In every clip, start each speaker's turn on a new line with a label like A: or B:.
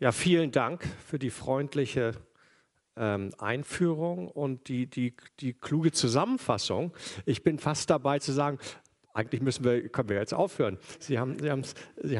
A: Ja, vielen Dank für die freundliche ähm, Einführung und die, die, die kluge Zusammenfassung. Ich bin fast dabei zu sagen, eigentlich müssen wir, können wir jetzt aufhören. Sie haben Sie Sie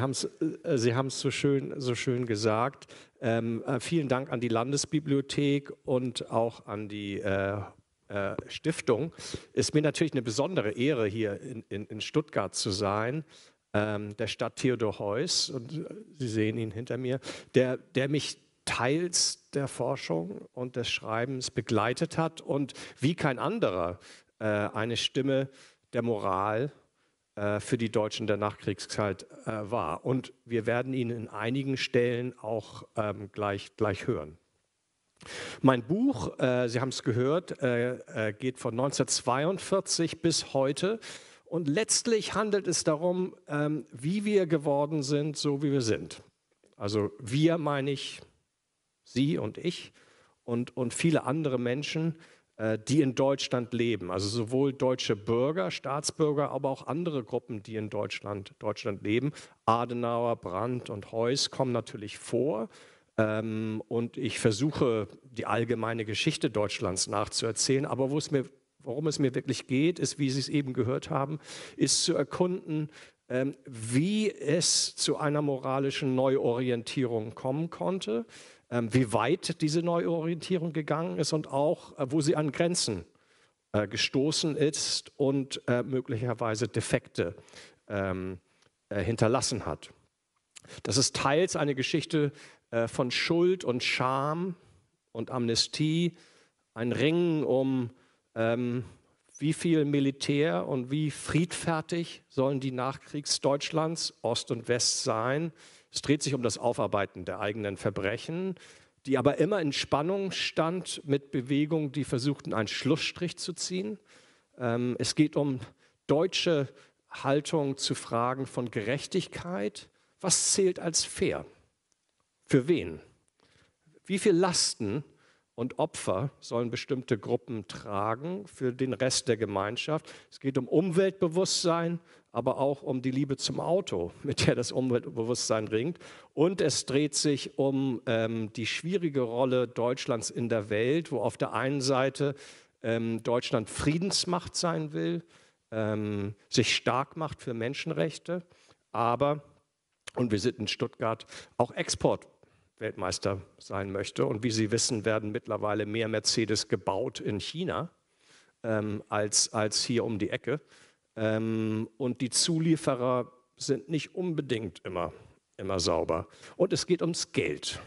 A: äh, Sie so, schön, so schön gesagt. Ähm, äh, vielen Dank an die Landesbibliothek und auch an die äh, äh, Stiftung. Ist mir natürlich eine besondere Ehre, hier in, in, in Stuttgart zu sein ähm, der Stadt Theodor Heuss, und äh, Sie sehen ihn hinter mir, der, der mich teils der Forschung und des Schreibens begleitet hat und wie kein anderer äh, eine Stimme der Moral äh, für die Deutschen der Nachkriegszeit äh, war. Und wir werden ihn in einigen Stellen auch ähm, gleich, gleich hören. Mein Buch, äh, Sie haben es gehört, geht von 1942 bis heute. Und letztlich handelt es darum, ähm, wie wir geworden sind, so wie wir sind. Also wir meine ich, Sie und ich und, und viele andere Menschen, äh, die in Deutschland leben. Also sowohl deutsche Bürger, Staatsbürger, aber auch andere Gruppen, die in Deutschland, Deutschland leben. Adenauer, Brandt und Heuss kommen natürlich vor. Ähm, und ich versuche, die allgemeine Geschichte Deutschlands nachzuerzählen. Aber wo es mir worum es mir wirklich geht, ist, wie Sie es eben gehört haben, ist zu erkunden, ähm, wie es zu einer moralischen Neuorientierung kommen konnte, ähm, wie weit diese Neuorientierung gegangen ist und auch, äh, wo sie an Grenzen äh, gestoßen ist und äh, möglicherweise Defekte ähm, hinterlassen hat. Das ist teils eine Geschichte von Schuld und Scham und Amnestie, ein Ringen um ähm, wie viel Militär und wie friedfertig sollen die Nachkriegsdeutschlands Ost und West sein? Es dreht sich um das Aufarbeiten der eigenen Verbrechen, die aber immer in Spannung stand mit Bewegungen, die versuchten, einen Schlussstrich zu ziehen. Ähm, es geht um deutsche Haltung zu Fragen von Gerechtigkeit. Was zählt als fair? Für wen? Wie viele Lasten und Opfer sollen bestimmte Gruppen tragen für den Rest der Gemeinschaft. Es geht um Umweltbewusstsein, aber auch um die Liebe zum Auto, mit der das Umweltbewusstsein ringt. Und es dreht sich um ähm, die schwierige Rolle Deutschlands in der Welt, wo auf der einen Seite ähm, Deutschland Friedensmacht sein will, ähm, sich stark macht für Menschenrechte, aber und wir sind in Stuttgart auch Export Weltmeister sein möchte. Und wie Sie wissen, werden mittlerweile mehr Mercedes gebaut in China ähm, als, als hier um die Ecke. Ähm, und die Zulieferer sind nicht unbedingt immer, immer sauber. Und es geht ums Geld.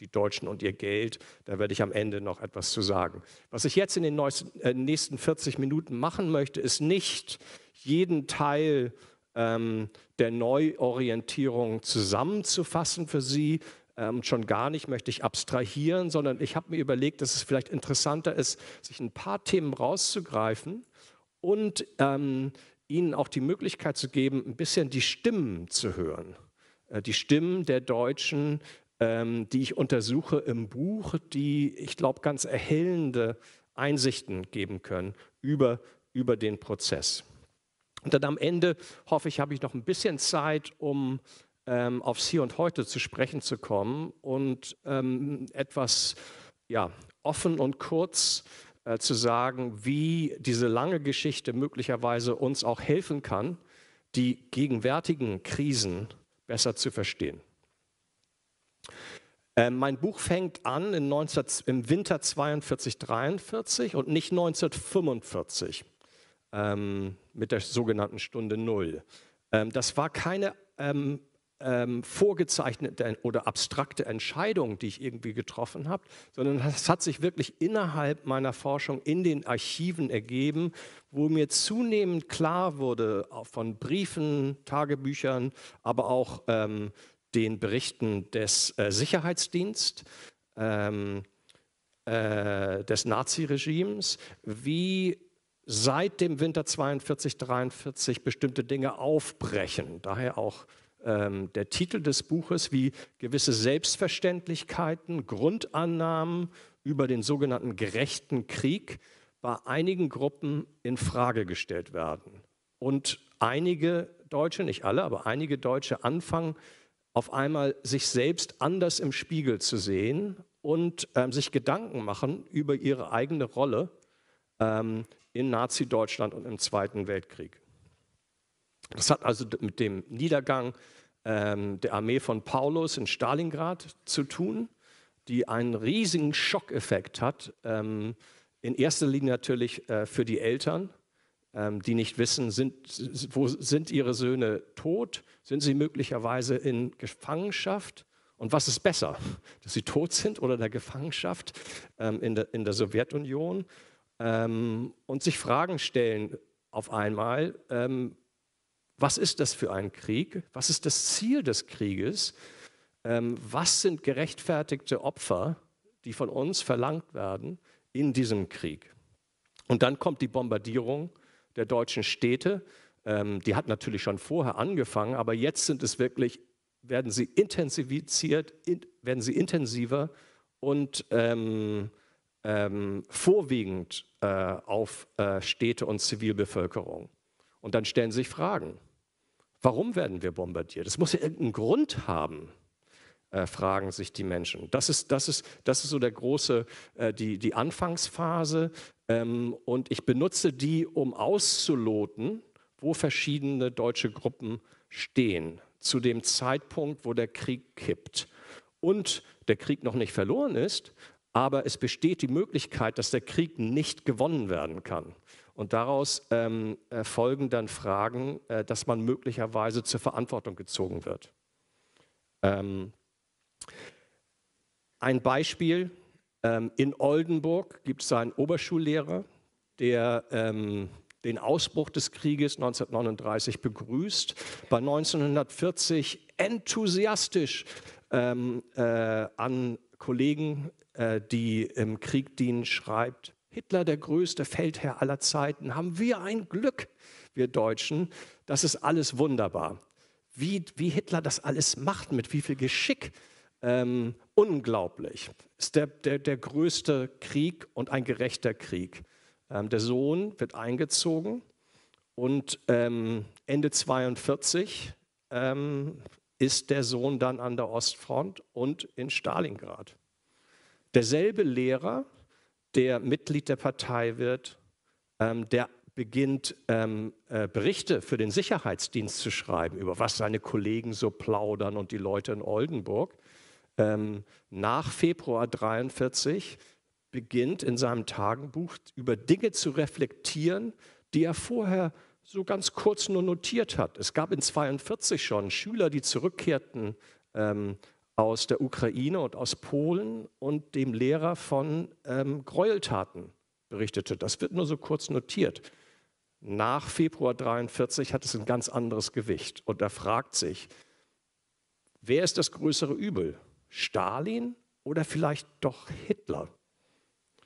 A: Die Deutschen und ihr Geld, da werde ich am Ende noch etwas zu sagen. Was ich jetzt in den äh, nächsten 40 Minuten machen möchte, ist nicht jeden Teil ähm, der Neuorientierung zusammenzufassen für Sie, und ähm, schon gar nicht möchte ich abstrahieren, sondern ich habe mir überlegt, dass es vielleicht interessanter ist, sich ein paar Themen rauszugreifen und ähm, ihnen auch die Möglichkeit zu geben, ein bisschen die Stimmen zu hören. Äh, die Stimmen der Deutschen, ähm, die ich untersuche im Buch, die, ich glaube, ganz erhellende Einsichten geben können über, über den Prozess. Und dann am Ende, hoffe ich, habe ich noch ein bisschen Zeit, um ähm, aufs Hier und Heute zu sprechen zu kommen und ähm, etwas ja, offen und kurz äh, zu sagen, wie diese lange Geschichte möglicherweise uns auch helfen kann, die gegenwärtigen Krisen besser zu verstehen. Ähm, mein Buch fängt an im Winter 1942, 43 und nicht 1945 ähm, mit der sogenannten Stunde Null. Ähm, das war keine ähm, vorgezeichnete oder abstrakte Entscheidung, die ich irgendwie getroffen habe, sondern es hat sich wirklich innerhalb meiner Forschung in den Archiven ergeben, wo mir zunehmend klar wurde von Briefen, Tagebüchern, aber auch ähm, den Berichten des äh, Sicherheitsdienst, ähm, äh, des Naziregimes, wie seit dem Winter 42, 43 bestimmte Dinge aufbrechen. Daher auch ähm, der Titel des Buches, wie gewisse Selbstverständlichkeiten, Grundannahmen über den sogenannten gerechten Krieg bei einigen Gruppen in Frage gestellt werden und einige Deutsche, nicht alle, aber einige Deutsche anfangen auf einmal sich selbst anders im Spiegel zu sehen und ähm, sich Gedanken machen über ihre eigene Rolle ähm, in Nazi-Deutschland und im Zweiten Weltkrieg. Das hat also mit dem Niedergang ähm, der Armee von Paulus in Stalingrad zu tun, die einen riesigen Schockeffekt hat. Ähm, in erster Linie natürlich äh, für die Eltern, ähm, die nicht wissen, sind, wo sind ihre Söhne tot? Sind sie möglicherweise in Gefangenschaft? Und was ist besser, dass sie tot sind oder in der Gefangenschaft ähm, in, der, in der Sowjetunion? Ähm, und sich Fragen stellen auf einmal, ähm, was ist das für ein Krieg? Was ist das Ziel des Krieges? Ähm, was sind gerechtfertigte Opfer, die von uns verlangt werden in diesem Krieg? Und dann kommt die Bombardierung der deutschen Städte. Ähm, die hat natürlich schon vorher angefangen, aber jetzt sind es wirklich, werden sie intensiviert, werden sie intensiver und ähm, ähm, vorwiegend äh, auf äh, Städte und Zivilbevölkerung. Und dann stellen sich Fragen. Warum werden wir bombardiert? Es muss ja irgendeinen Grund haben, äh, fragen sich die Menschen. Das ist, das ist, das ist so der große, äh, die, die Anfangsphase. Ähm, und ich benutze die, um auszuloten, wo verschiedene deutsche Gruppen stehen zu dem Zeitpunkt, wo der Krieg kippt. Und der Krieg noch nicht verloren ist, aber es besteht die Möglichkeit, dass der Krieg nicht gewonnen werden kann. Und daraus ähm, äh, folgen dann Fragen, äh, dass man möglicherweise zur Verantwortung gezogen wird. Ähm, ein Beispiel, ähm, in Oldenburg gibt es einen Oberschullehrer, der ähm, den Ausbruch des Krieges 1939 begrüßt, bei 1940 enthusiastisch ähm, äh, an Kollegen, äh, die im Krieg dienen, schreibt, Hitler der größte Feldherr aller Zeiten, haben wir ein Glück, wir Deutschen. Das ist alles wunderbar. Wie, wie Hitler das alles macht, mit wie viel Geschick. Ähm, unglaublich. Ist der, der, der größte Krieg und ein gerechter Krieg. Ähm, der Sohn wird eingezogen und ähm, Ende 42 ähm, ist der Sohn dann an der Ostfront und in Stalingrad. Derselbe Lehrer, der Mitglied der Partei wird, ähm, der beginnt, ähm, äh, Berichte für den Sicherheitsdienst zu schreiben, über was seine Kollegen so plaudern und die Leute in Oldenburg. Ähm, nach Februar 1943 beginnt in seinem Tagebuch über Dinge zu reflektieren, die er vorher so ganz kurz nur notiert hat. Es gab in 1942 schon Schüler, die zurückkehrten ähm, aus der Ukraine und aus Polen und dem Lehrer von ähm, Gräueltaten berichtete. Das wird nur so kurz notiert. Nach Februar 1943 hat es ein ganz anderes Gewicht. Und er fragt sich, wer ist das größere Übel? Stalin oder vielleicht doch Hitler?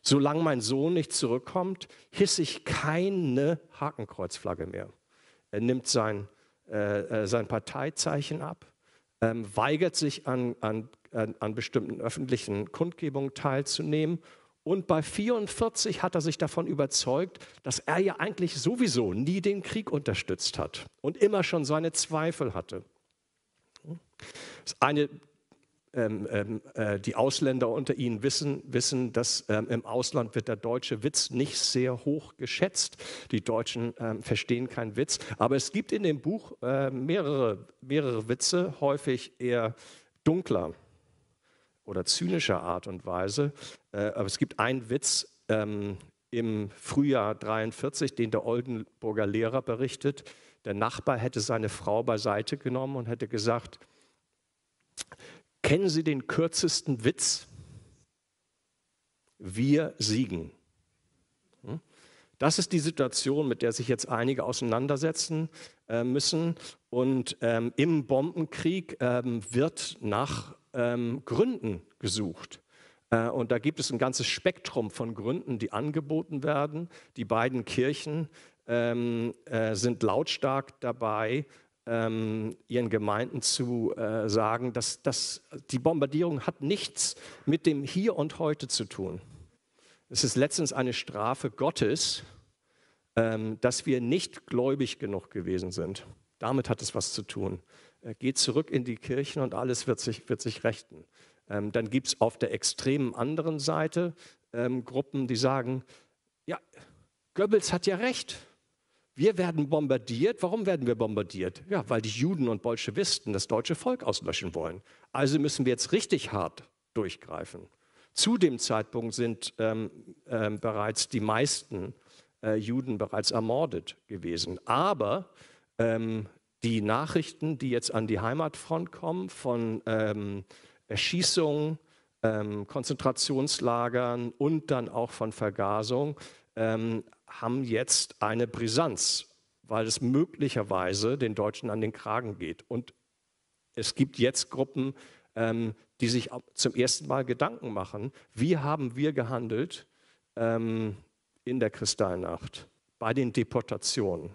A: Solange mein Sohn nicht zurückkommt, hisse ich keine Hakenkreuzflagge mehr. Er nimmt sein, äh, äh sein Parteizeichen ab ähm, weigert sich an, an, an bestimmten öffentlichen Kundgebungen teilzunehmen. Und bei 44 hat er sich davon überzeugt, dass er ja eigentlich sowieso nie den Krieg unterstützt hat und immer schon seine Zweifel hatte. Hm? Das ist eine ähm, ähm, äh, die Ausländer unter Ihnen wissen, wissen dass ähm, im Ausland wird der deutsche Witz nicht sehr hoch geschätzt. Die Deutschen ähm, verstehen keinen Witz. Aber es gibt in dem Buch äh, mehrere, mehrere Witze, häufig eher dunkler oder zynischer Art und Weise. Äh, aber es gibt einen Witz ähm, im Frühjahr 43, den der Oldenburger Lehrer berichtet. Der Nachbar hätte seine Frau beiseite genommen und hätte gesagt, Kennen Sie den kürzesten Witz? Wir siegen. Hm? Das ist die Situation, mit der sich jetzt einige auseinandersetzen äh, müssen. Und ähm, im Bombenkrieg ähm, wird nach ähm, Gründen gesucht. Äh, und da gibt es ein ganzes Spektrum von Gründen, die angeboten werden. Die beiden Kirchen ähm, äh, sind lautstark dabei, ähm, ihren Gemeinden zu äh, sagen, dass, dass die Bombardierung hat nichts mit dem Hier und Heute zu tun. Es ist letztens eine Strafe Gottes, ähm, dass wir nicht gläubig genug gewesen sind. Damit hat es was zu tun. Äh, geht zurück in die Kirchen und alles wird sich, wird sich rechten. Ähm, dann gibt es auf der extremen anderen Seite ähm, Gruppen, die sagen, ja, Goebbels hat ja recht. Wir werden bombardiert. Warum werden wir bombardiert? Ja, weil die Juden und Bolschewisten das deutsche Volk auslöschen wollen. Also müssen wir jetzt richtig hart durchgreifen. Zu dem Zeitpunkt sind ähm, äh, bereits die meisten äh, Juden bereits ermordet gewesen. Aber ähm, die Nachrichten, die jetzt an die Heimatfront kommen, von ähm, Erschießungen, ähm, Konzentrationslagern und dann auch von Vergasung, ähm, haben jetzt eine Brisanz, weil es möglicherweise den Deutschen an den Kragen geht. Und es gibt jetzt Gruppen, ähm, die sich zum ersten Mal Gedanken machen, wie haben wir gehandelt ähm, in der Kristallnacht bei den Deportationen.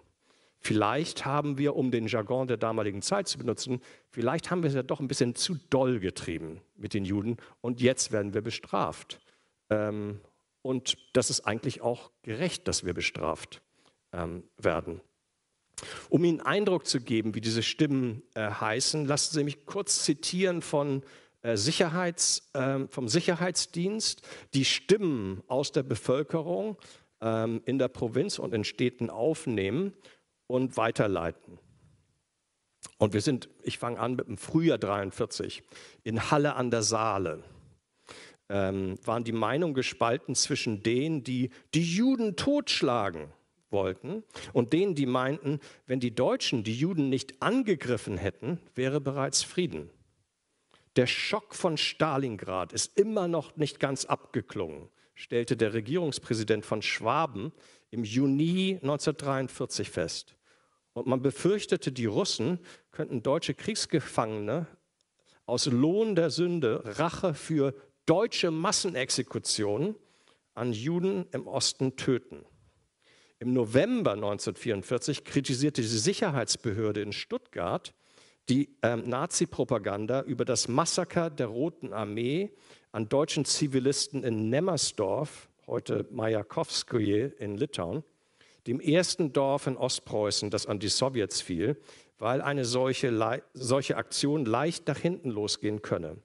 A: Vielleicht haben wir, um den Jargon der damaligen Zeit zu benutzen, vielleicht haben wir es ja doch ein bisschen zu doll getrieben mit den Juden und jetzt werden wir bestraft. Ähm, und das ist eigentlich auch gerecht, dass wir bestraft ähm, werden. Um Ihnen Eindruck zu geben, wie diese Stimmen äh, heißen, lassen Sie mich kurz zitieren von äh, Sicherheits, äh, vom Sicherheitsdienst die Stimmen aus der Bevölkerung ähm, in der Provinz und in Städten aufnehmen und weiterleiten. Und wir sind, ich fange an mit dem Frühjahr 43 in Halle an der Saale ähm, waren die Meinungen gespalten zwischen denen, die die Juden totschlagen wollten und denen, die meinten, wenn die Deutschen die Juden nicht angegriffen hätten, wäre bereits Frieden. Der Schock von Stalingrad ist immer noch nicht ganz abgeklungen, stellte der Regierungspräsident von Schwaben im Juni 1943 fest. Und man befürchtete, die Russen könnten deutsche Kriegsgefangene aus Lohn der Sünde Rache für deutsche Massenexekutionen an Juden im Osten töten. Im November 1944 kritisierte die Sicherheitsbehörde in Stuttgart die äh, Nazi-Propaganda über das Massaker der Roten Armee an deutschen Zivilisten in Nemmersdorf, heute Majakowskoje in Litauen, dem ersten Dorf in Ostpreußen, das an die Sowjets fiel, weil eine solche, solche Aktion leicht nach hinten losgehen könne.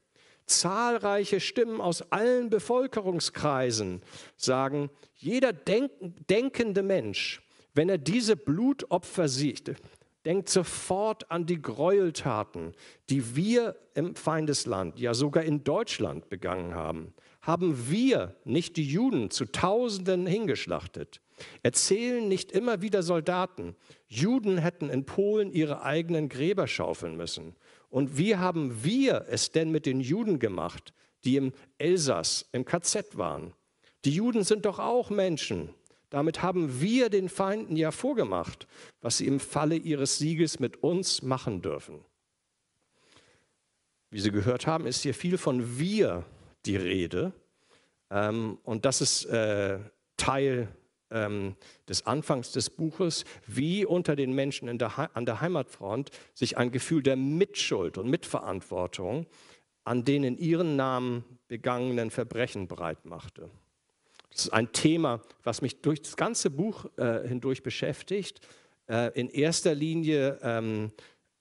A: Zahlreiche Stimmen aus allen Bevölkerungskreisen sagen, jeder denkende Mensch, wenn er diese Blutopfer sieht, denkt sofort an die Gräueltaten, die wir im Feindesland, ja sogar in Deutschland begangen haben. Haben wir nicht die Juden zu Tausenden hingeschlachtet? Erzählen nicht immer wieder Soldaten, Juden hätten in Polen ihre eigenen Gräber schaufeln müssen. Und wie haben wir es denn mit den Juden gemacht, die im Elsass im KZ waren? Die Juden sind doch auch Menschen. Damit haben wir den Feinden ja vorgemacht, was sie im Falle ihres Sieges mit uns machen dürfen. Wie Sie gehört haben, ist hier viel von wir die Rede. Ähm, und das ist äh, Teil ähm, des Anfangs des Buches, wie unter den Menschen der an der Heimatfront sich ein Gefühl der Mitschuld und Mitverantwortung an den in ihren Namen begangenen Verbrechen breitmachte. Das ist ein Thema, was mich durch das ganze Buch äh, hindurch beschäftigt. Äh, in erster Linie ähm,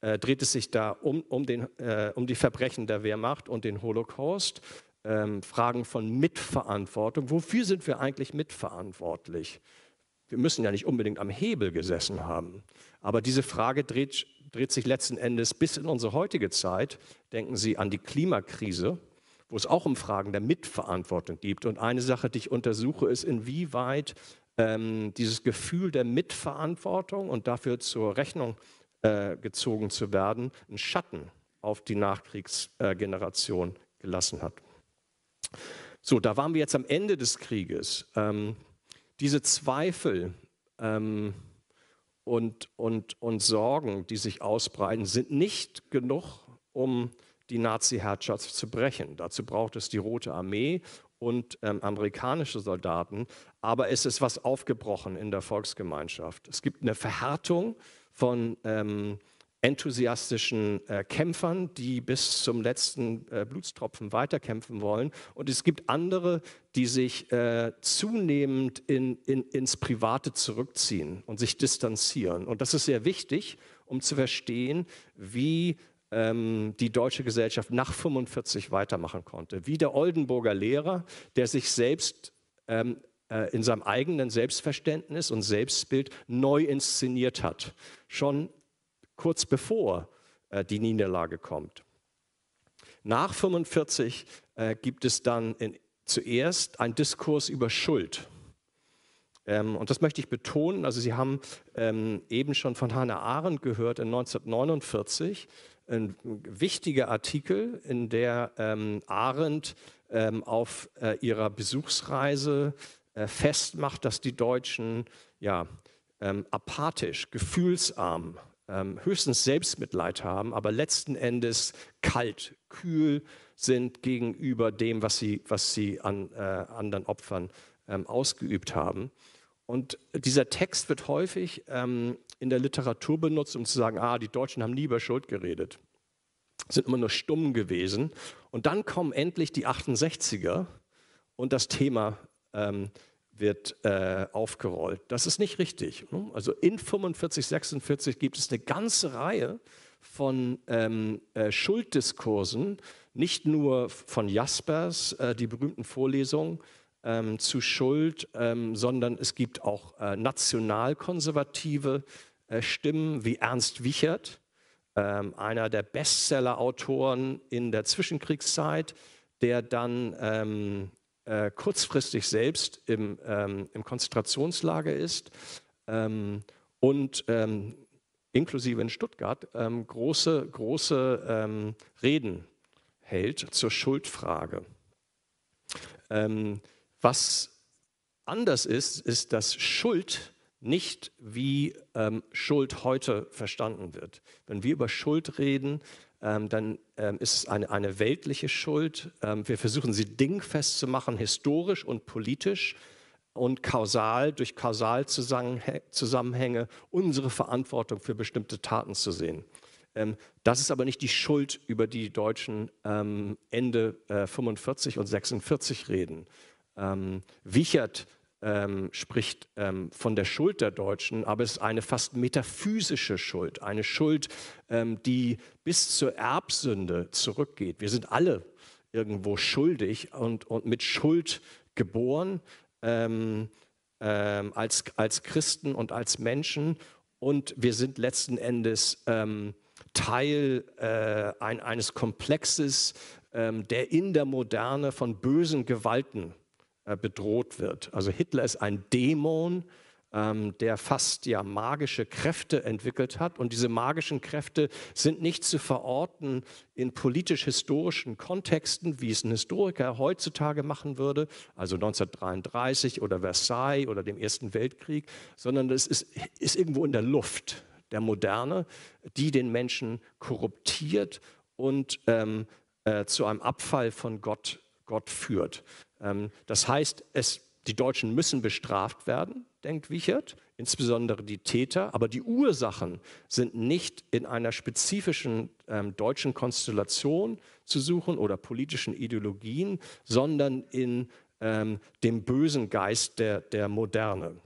A: äh, dreht es sich da um, um, den, äh, um die Verbrechen der Wehrmacht und den Holocaust ähm, Fragen von Mitverantwortung. Wofür sind wir eigentlich mitverantwortlich? Wir müssen ja nicht unbedingt am Hebel gesessen haben. Aber diese Frage dreht, dreht sich letzten Endes bis in unsere heutige Zeit. Denken Sie an die Klimakrise, wo es auch um Fragen der Mitverantwortung gibt. Und eine Sache, die ich untersuche, ist, inwieweit ähm, dieses Gefühl der Mitverantwortung und dafür zur Rechnung äh, gezogen zu werden, einen Schatten auf die Nachkriegsgeneration äh, gelassen hat. So, da waren wir jetzt am Ende des Krieges. Ähm, diese Zweifel ähm, und, und, und Sorgen, die sich ausbreiten, sind nicht genug, um die Nazi-Herrschaft zu brechen. Dazu braucht es die Rote Armee und ähm, amerikanische Soldaten, aber es ist was aufgebrochen in der Volksgemeinschaft. Es gibt eine Verhärtung von ähm, enthusiastischen äh, Kämpfern, die bis zum letzten äh, Blutstropfen weiterkämpfen wollen. Und es gibt andere, die sich äh, zunehmend in, in, ins Private zurückziehen und sich distanzieren. Und das ist sehr wichtig, um zu verstehen, wie ähm, die deutsche Gesellschaft nach 45 weitermachen konnte. Wie der Oldenburger Lehrer, der sich selbst ähm, äh, in seinem eigenen Selbstverständnis und Selbstbild neu inszeniert hat. Schon kurz bevor äh, die Niederlage kommt. Nach 45 äh, gibt es dann in, zuerst einen Diskurs über Schuld. Ähm, und das möchte ich betonen. Also Sie haben ähm, eben schon von Hannah Arendt gehört in 1949, ein wichtiger Artikel, in der ähm, Arendt ähm, auf äh, ihrer Besuchsreise äh, festmacht, dass die Deutschen ja, ähm, apathisch, gefühlsarm ähm, höchstens Selbstmitleid haben, aber letzten Endes kalt, kühl sind gegenüber dem, was sie, was sie an äh, anderen Opfern ähm, ausgeübt haben. Und dieser Text wird häufig ähm, in der Literatur benutzt, um zu sagen, ah, die Deutschen haben nie über Schuld geredet, sind immer nur stumm gewesen. Und dann kommen endlich die 68er und das Thema ähm, wird äh, aufgerollt. Das ist nicht richtig. Ne? Also in 45, 46 gibt es eine ganze Reihe von ähm, äh, Schulddiskursen, nicht nur von Jaspers, äh, die berühmten Vorlesungen ähm, zu Schuld, ähm, sondern es gibt auch äh, nationalkonservative äh, Stimmen wie Ernst Wichert, ähm, einer der Bestseller-Autoren in der Zwischenkriegszeit, der dann ähm, äh, kurzfristig selbst im, ähm, im Konzentrationslager ist ähm, und ähm, inklusive in Stuttgart ähm, große, große ähm, Reden hält zur Schuldfrage. was anders ist, ist, dass Schuld nicht wie ähm, Schuld heute verstanden wird. Wenn wir über Schuld reden, ähm, dann ähm, ist es eine, eine weltliche Schuld. Ähm, wir versuchen sie dingfest zu machen, historisch und politisch und kausal, durch Kausalzusammenhänge unsere Verantwortung für bestimmte Taten zu sehen. Ähm, das ist aber nicht die Schuld, über die die Deutschen ähm, Ende äh, 45 und 46 reden. Ähm, Wichert ähm, spricht ähm, von der Schuld der Deutschen, aber es ist eine fast metaphysische Schuld, eine Schuld, ähm, die bis zur Erbsünde zurückgeht. Wir sind alle irgendwo schuldig und, und mit Schuld geboren ähm, ähm, als, als Christen und als Menschen und wir sind letzten Endes ähm, Teil äh, ein, eines Komplexes, der in der Moderne von bösen Gewalten äh, bedroht wird. Also Hitler ist ein Dämon, ähm, der fast ja magische Kräfte entwickelt hat. Und diese magischen Kräfte sind nicht zu verorten in politisch-historischen Kontexten, wie es ein Historiker heutzutage machen würde, also 1933 oder Versailles oder dem Ersten Weltkrieg, sondern es ist, ist irgendwo in der Luft der Moderne, die den Menschen korruptiert und ähm, äh, zu einem Abfall von Gott Gott führt. Ähm, das heißt, es, die Deutschen müssen bestraft werden, denkt Wichert, insbesondere die Täter, aber die Ursachen sind nicht in einer spezifischen ähm, deutschen Konstellation zu suchen oder politischen Ideologien, sondern in ähm, dem bösen Geist der, der Moderne.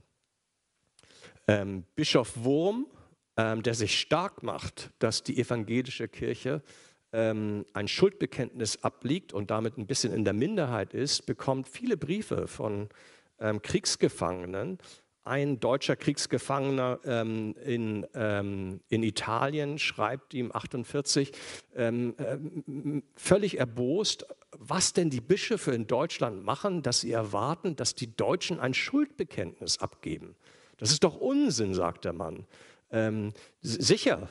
A: Ähm, Bischof Wurm, ähm, der sich stark macht, dass die evangelische Kirche ähm, ein Schuldbekenntnis abliegt und damit ein bisschen in der Minderheit ist, bekommt viele Briefe von ähm, Kriegsgefangenen. Ein deutscher Kriegsgefangener ähm, in, ähm, in Italien schreibt ihm 48 ähm, ähm, völlig erbost, was denn die Bischöfe in Deutschland machen, dass sie erwarten, dass die Deutschen ein Schuldbekenntnis abgeben. Das ist doch Unsinn, sagt der Mann. sicher,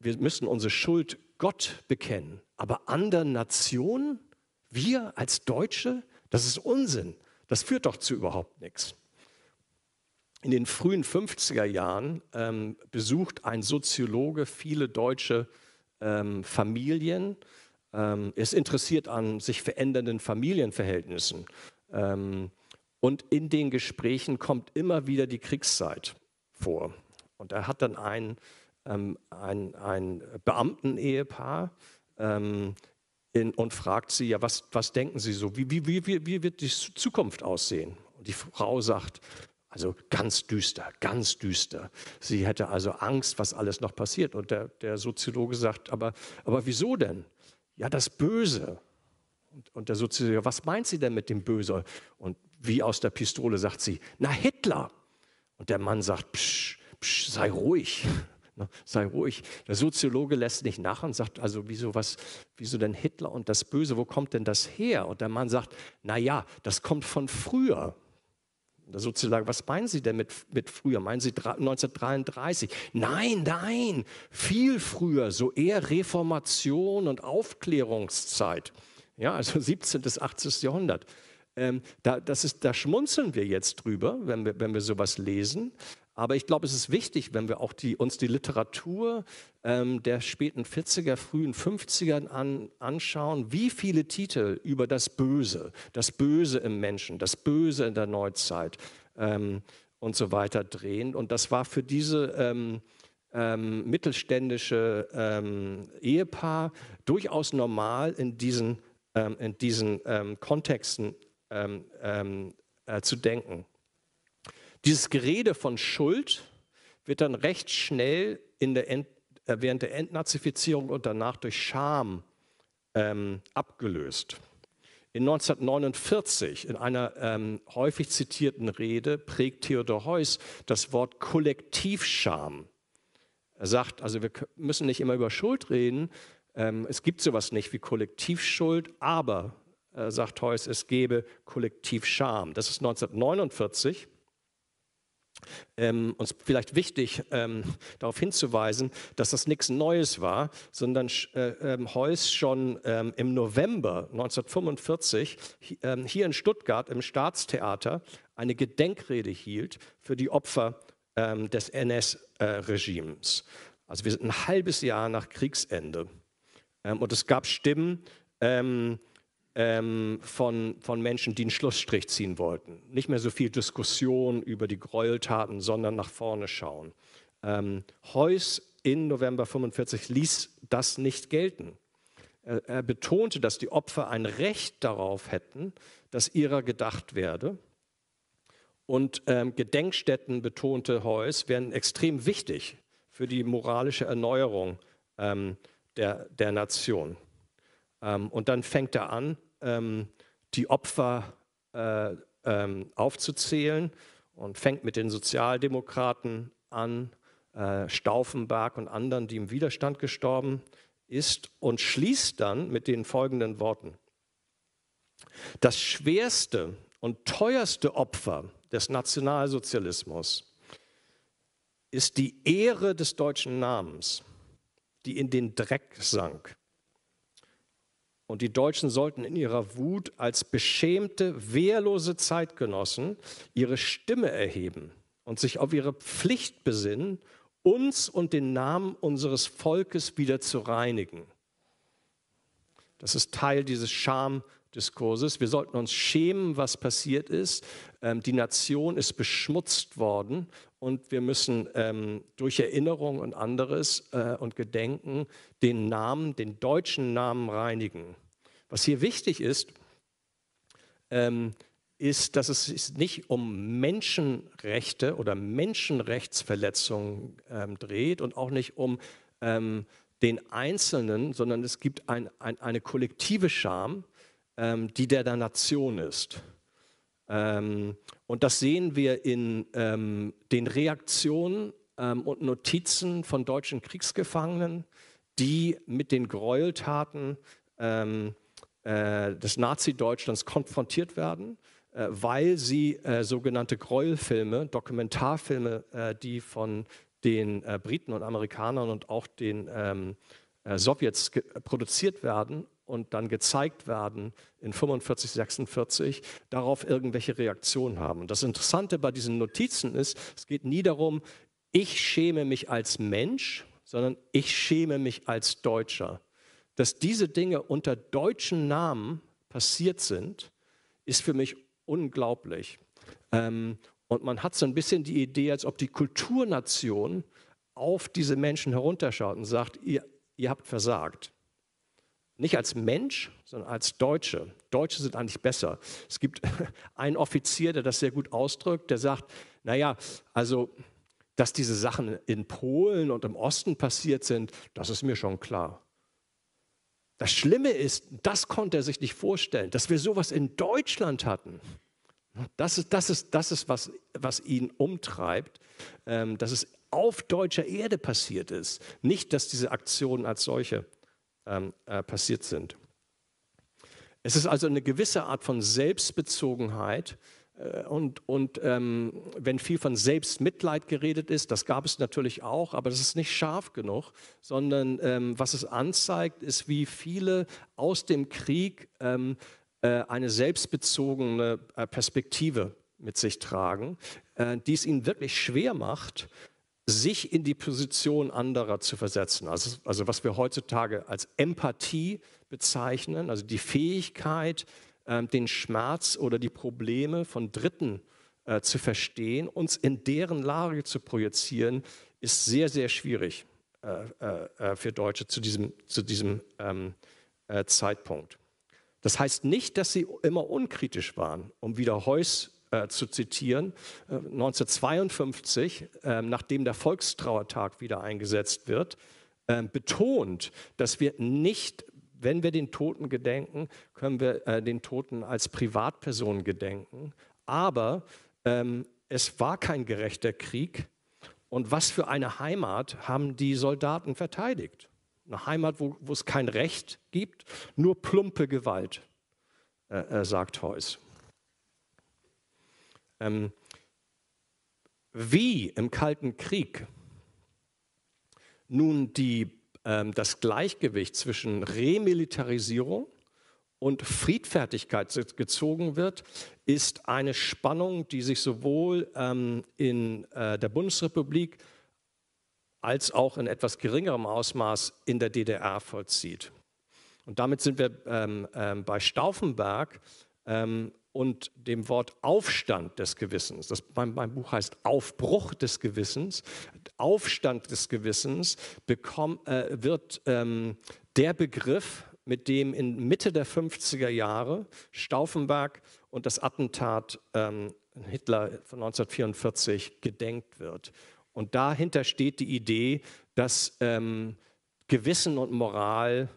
A: wir müssen unsere Schuld Gott bekennen, aber anderen Nationen, wir als Deutsche, das ist Unsinn. Das führt doch zu überhaupt nichts. In den frühen 50er Jahren ähm, besucht ein Soziologe viele deutsche ähm, Familien. Ähm, ist interessiert an sich verändernden Familienverhältnissen. Ähm, und in den Gesprächen kommt immer wieder die Kriegszeit vor. Und er hat dann einen ähm, ein, ein Beamten-Ehepaar ähm, und fragt sie, ja, was, was denken Sie so, wie, wie, wie, wie wird die Zukunft aussehen? Und die Frau sagt, also ganz düster, ganz düster. Sie hätte also Angst, was alles noch passiert. Und der, der Soziologe sagt, aber, aber wieso denn? Ja, das Böse. Und, und der Soziologe, was meint sie denn mit dem Böse? Und wie aus der Pistole sagt sie, na Hitler. Und der Mann sagt, psch, psch, sei ruhig. Ne? Sei ruhig. Der Soziologe lässt nicht nach und sagt, also wieso was, wieso denn Hitler und das Böse, wo kommt denn das her? Und der Mann sagt, naja, das kommt von früher. Der Soziologe, was meinen Sie denn mit, mit früher? Meinen Sie 1933? Nein, nein, viel früher, so eher Reformation und Aufklärungszeit. Ja, also 17. bis 18. Jahrhundert. Ähm, da, ist, da, schmunzeln wir jetzt drüber, wenn wir, wenn wir sowas lesen. Aber ich glaube, es ist wichtig, wenn wir auch die, uns die Literatur ähm, der späten 40er, frühen 50er an, anschauen, wie viele Titel über das Böse, das Böse im Menschen, das Böse in der Neuzeit ähm, und so weiter drehen. Und das war für diese ähm, ähm mittelständische ähm, Ehepaar durchaus normal in diesen, ähm, in diesen Kontexten äh, zu denken. Dieses Gerede von Schuld wird dann recht schnell der Ent, äh, während der Entnazifizierung und danach durch Scham ähm, abgelöst. In 1949, in einer ähm, häufig zitierten Rede, prägt Theodor Heuss das Wort Kollektivscham. Er sagt, also wir müssen nicht immer über Schuld reden, ähm, es gibt sowas nicht wie Kollektivschuld, aber, äh, sagt Heuss, es gebe Kollektivscham. Das ist 1949 ähm, uns vielleicht wichtig, ähm, darauf hinzuweisen, dass das nichts Neues war, sondern äh, ähm, Heuss schon ähm, im November 1945 ähm, hier in Stuttgart im Staatstheater eine Gedenkrede hielt für die Opfer ähm, des NS-Regimes. Äh, also wir sind ein halbes Jahr nach Kriegsende. und es gab Stimmen, ähm, von, von Menschen, die einen Schlussstrich ziehen wollten. Nicht mehr so viel Diskussion über die Gräueltaten, sondern nach vorne schauen. Ähm, Heuss in November 1945 ließ das nicht gelten. Er, er betonte, dass die Opfer ein Recht darauf hätten, dass ihrer gedacht werde. Und ähm, Gedenkstätten, betonte Heuss, wären extrem wichtig für die moralische Erneuerung ähm, der, der Nation. Ähm, und dann fängt er an, ähm, die Opfer äh, ähm, aufzuzählen und fängt mit den Sozialdemokraten an, äh, Stauffenberg und anderen, die im Widerstand gestorben ist, und schließt dann mit den folgenden Worten. Das schwerste und teuerste Opfer des Nationalsozialismus ist die Ehre des deutschen Namens, die in den Dreck sank. Und die Deutschen sollten in ihrer Wut als beschämte, wehrlose Zeitgenossen ihre Stimme erheben und sich auf ihre Pflicht besinnen, uns und den Namen unseres Volkes wieder zu reinigen. Das ist Teil dieses Scham- Diskurses. Wir sollten uns schämen, was passiert ist. Ähm, die Nation ist beschmutzt worden und wir müssen ähm, durch Erinnerung und anderes äh, und Gedenken den Namen, den deutschen Namen reinigen. Was hier wichtig ist, ähm, ist, dass es nicht um Menschenrechte oder Menschenrechtsverletzungen ähm, dreht und auch nicht um ähm, den Einzelnen, sondern es gibt ein, ein, eine kollektive Scham ähm, die der der Nation ist. Ähm, und das sehen wir in ähm, den Reaktionen und Notizen von deutschen Kriegsgefangenen, die mit den Gräueltaten äh, des Nazi-Deutschlands konfrontiert werden, äh, weil sie äh, sogenannte Gräuelfilme, Dokumentarfilme, die von den Briten und Amerikanern und auch den Sowjets produziert werden, und dann gezeigt werden in 45, 46, darauf irgendwelche Reaktionen haben. Und das Interessante bei diesen Notizen ist, es geht nie darum, ich schäme mich als Mensch, sondern ich schäme mich als Deutscher. Dass diese Dinge unter deutschen Namen passiert sind, ist für mich unglaublich. Ähm, und man hat so ein bisschen die Idee, als ob die Kulturnation auf diese Menschen herunterschaut und sagt, ihr, ihr habt versagt. Nicht als Mensch, sondern als Deutsche. Deutsche sind eigentlich besser. Es gibt einen Offizier, der das sehr gut ausdrückt, der sagt, naja, also dass diese Sachen in Polen und im Osten passiert sind, das ist mir schon klar. Das Schlimme ist, das konnte er sich nicht vorstellen, dass wir sowas in Deutschland hatten. Das ist, das ist, das ist was, was ihn umtreibt, ähm, dass es auf deutscher Erde passiert ist, nicht, dass diese Aktionen als solche ähm, äh, passiert sind. Es ist also eine gewisse Art von Selbstbezogenheit, äh, und, und ähm, wenn viel von Selbstmitleid geredet ist, das gab es natürlich auch, aber das ist nicht scharf genug, sondern ähm, was es anzeigt, ist, wie viele aus dem Krieg ähm, äh, eine selbstbezogene äh, Perspektive mit sich tragen, äh, die es ihnen wirklich schwer macht, sich in die Position anderer zu versetzen. Also, also was wir heutzutage als Empathie bezeichnen, also die Fähigkeit, ähm, den Schmerz oder die Probleme von Dritten äh, zu verstehen, uns in deren Lage zu projizieren, ist sehr, sehr schwierig äh, äh, äh für Deutsche zu diesem, zu diesem ähm, äh, Zeitpunkt. Das heißt nicht, dass sie immer unkritisch waren, um wieder Heuss äh, zu zitieren. 1952, äh, ähm, nachdem der Volkstrauertag wieder eingesetzt wird, ähm, betont, dass wir nicht, wenn wir den Toten gedenken, können wir äh, den Toten als Privatperson gedenken. Aber ähm, es war kein gerechter Krieg. Und was für eine Heimat haben die Soldaten verteidigt? Eine Heimat, wo, wo es kein Recht gibt, nur plumpe Gewalt, äh, sagt Heuss. Ähm, wie im Kalten Krieg nun die, ähm, das Gleichgewicht zwischen Remilitarisierung und Friedfertigkeit gezogen wird, ist eine Spannung, die sich sowohl ähm, in äh, der Bundesrepublik als auch in etwas geringerem Ausmaß in der DDR vollzieht. Und damit sind wir ähm, ähm, bei Stauffenberg, ähm, und dem Wort Aufstand des Gewissens. Das, mein, mein Buch heißt Aufbruch des Gewissens. Aufstand des Gewissens bekomm, äh, wird ähm, der Begriff, mit dem in Mitte der 50er Jahre Stauffenberg und das Attentat ähm, Hitler von 1944 gedenkt wird. Und dahinter steht die Idee, dass ähm, Gewissen und Moral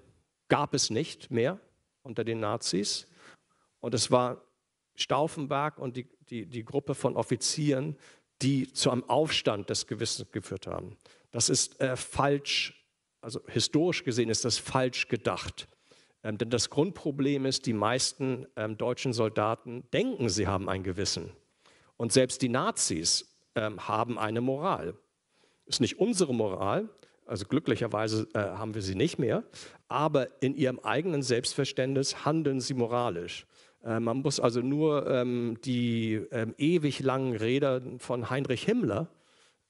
A: gab es nicht mehr unter den Nazis. Und es war Stauffenberg und die, die, die Gruppe von Offizieren, die zu einem Aufstand des Gewissens geführt haben. Das ist äh, falsch, also historisch gesehen ist das falsch gedacht. Ähm, denn das Grundproblem ist, die meisten ähm, deutschen Soldaten denken, sie haben ein Gewissen. Und selbst die Nazis ähm, haben eine Moral. Ist nicht unsere Moral, also glücklicherweise äh, haben wir sie nicht mehr, aber in ihrem eigenen Selbstverständnis handeln sie moralisch. Äh, man muss also nur ähm, die ähm, ewig langen Räder von Heinrich Himmler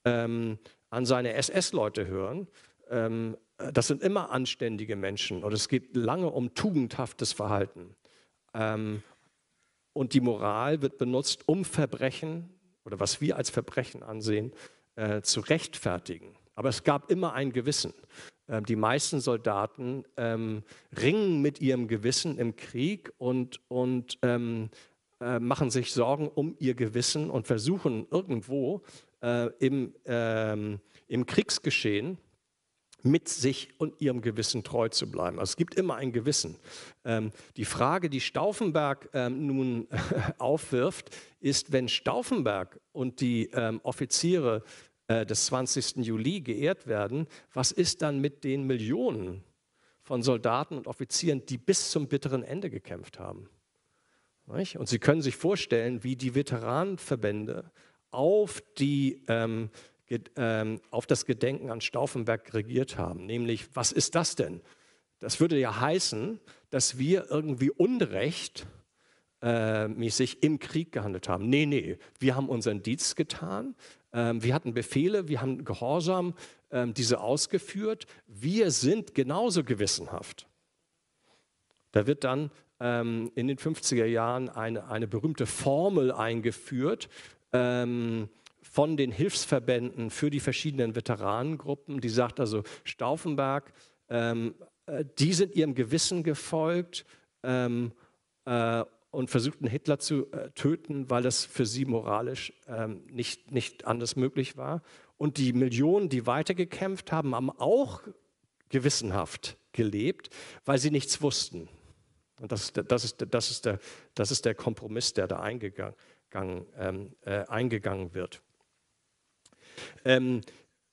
A: ähm, an seine SS-Leute hören. Ähm, das sind immer anständige Menschen und es geht lange um tugendhaftes Verhalten. Ähm, und die Moral wird benutzt, um Verbrechen oder was wir als Verbrechen ansehen, äh, zu rechtfertigen. Aber es gab immer ein Gewissen. Ähm, die meisten Soldaten ähm, ringen mit ihrem Gewissen im Krieg und, und ähm, äh, machen sich Sorgen um ihr Gewissen und versuchen irgendwo äh, im, ähm, im Kriegsgeschehen mit sich und ihrem Gewissen treu zu bleiben. Also es gibt immer ein Gewissen. Ähm, die Frage, die Stauffenberg ähm, nun aufwirft, ist, wenn Stauffenberg und die ähm, Offiziere äh, des 20. Juli geehrt werden, was ist dann mit den Millionen von Soldaten und Offizieren, die bis zum bitteren Ende gekämpft haben? Und Sie können sich vorstellen, wie die Veteranenverbände auf die ähm, ähm, auf das Gedenken an Stauffenberg regiert haben. Nämlich, was ist das denn? Das würde ja heißen, dass wir irgendwie unrechtmäßig äh, im Krieg gehandelt haben. Nee, nee, wir haben unseren Dienst getan, ähm, wir hatten Befehle, wir haben Gehorsam, ähm, diese ausgeführt. Wir sind genauso gewissenhaft. Da wird dann ähm, in den 50er Jahren eine, eine berühmte Formel eingeführt von den Hilfsverbänden für die verschiedenen Veteranengruppen. Die sagt also, Stauffenberg, äh, die sind ihrem Gewissen gefolgt äh, und versuchten Hitler zu äh, töten, weil das für sie moralisch ähm, nicht, nicht anders möglich war. Und die Millionen, die weitergekämpft haben, haben auch gewissenhaft gelebt, weil sie nichts wussten. Und das, das, ist, das, ist, der, das ist der Kompromiss, der da eingegangen, ähm, äh, eingegangen wird. Ähm,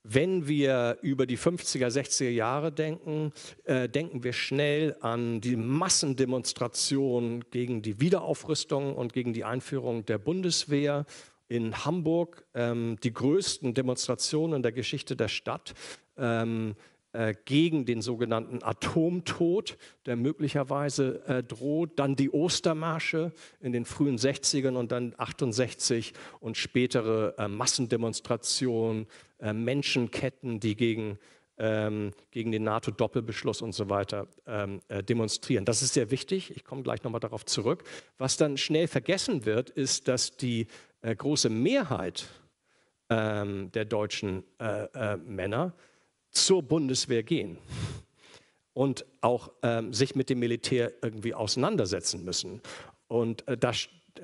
A: wenn wir über die 50er, 60er Jahre denken, äh, denken wir schnell an die Massendemonstration gegen die Wiederaufrüstung und gegen die Einführung der Bundeswehr in Hamburg, ähm, die größten Demonstrationen in der Geschichte der Stadt. Ähm, äh, gegen den sogenannten Atomtod, der möglicherweise äh, droht, dann die Ostermarsche in den frühen 60ern und dann 68 und spätere äh, Massendemonstrationen, äh, Menschenketten, die gegen, ähm, gegen den NATO-Doppelbeschluss und so weiter ähm, äh, demonstrieren. Das ist sehr wichtig. Ich komme gleich nochmal darauf zurück. Was dann schnell vergessen wird, ist, dass die äh, große Mehrheit ähm, der deutschen Männer, zur Bundeswehr gehen und auch ähm, sich mit dem Militär irgendwie auseinandersetzen müssen. Und äh, das äh,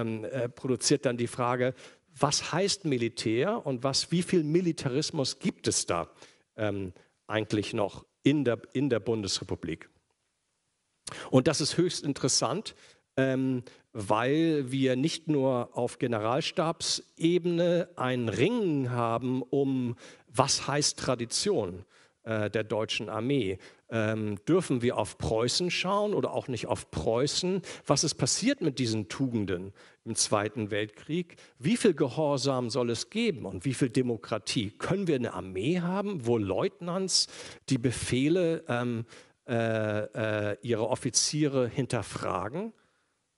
A: ähm, äh, produziert dann die Frage, was heißt Militär und was, wie viel Militarismus gibt es da ähm, eigentlich noch in der, in der Bundesrepublik? Und das ist höchst interessant, ähm, weil wir nicht nur auf Generalstabsebene einen Ringen haben um was heißt Tradition äh, der deutschen Armee? Ähm, dürfen wir auf Preußen schauen oder auch nicht auf Preußen? Was ist passiert mit diesen Tugenden im Zweiten Weltkrieg? Wie viel Gehorsam soll es geben und wie viel Demokratie? Können wir eine Armee haben, wo Leutnants die Befehle ähm, äh, äh, ihrer Offiziere hinterfragen?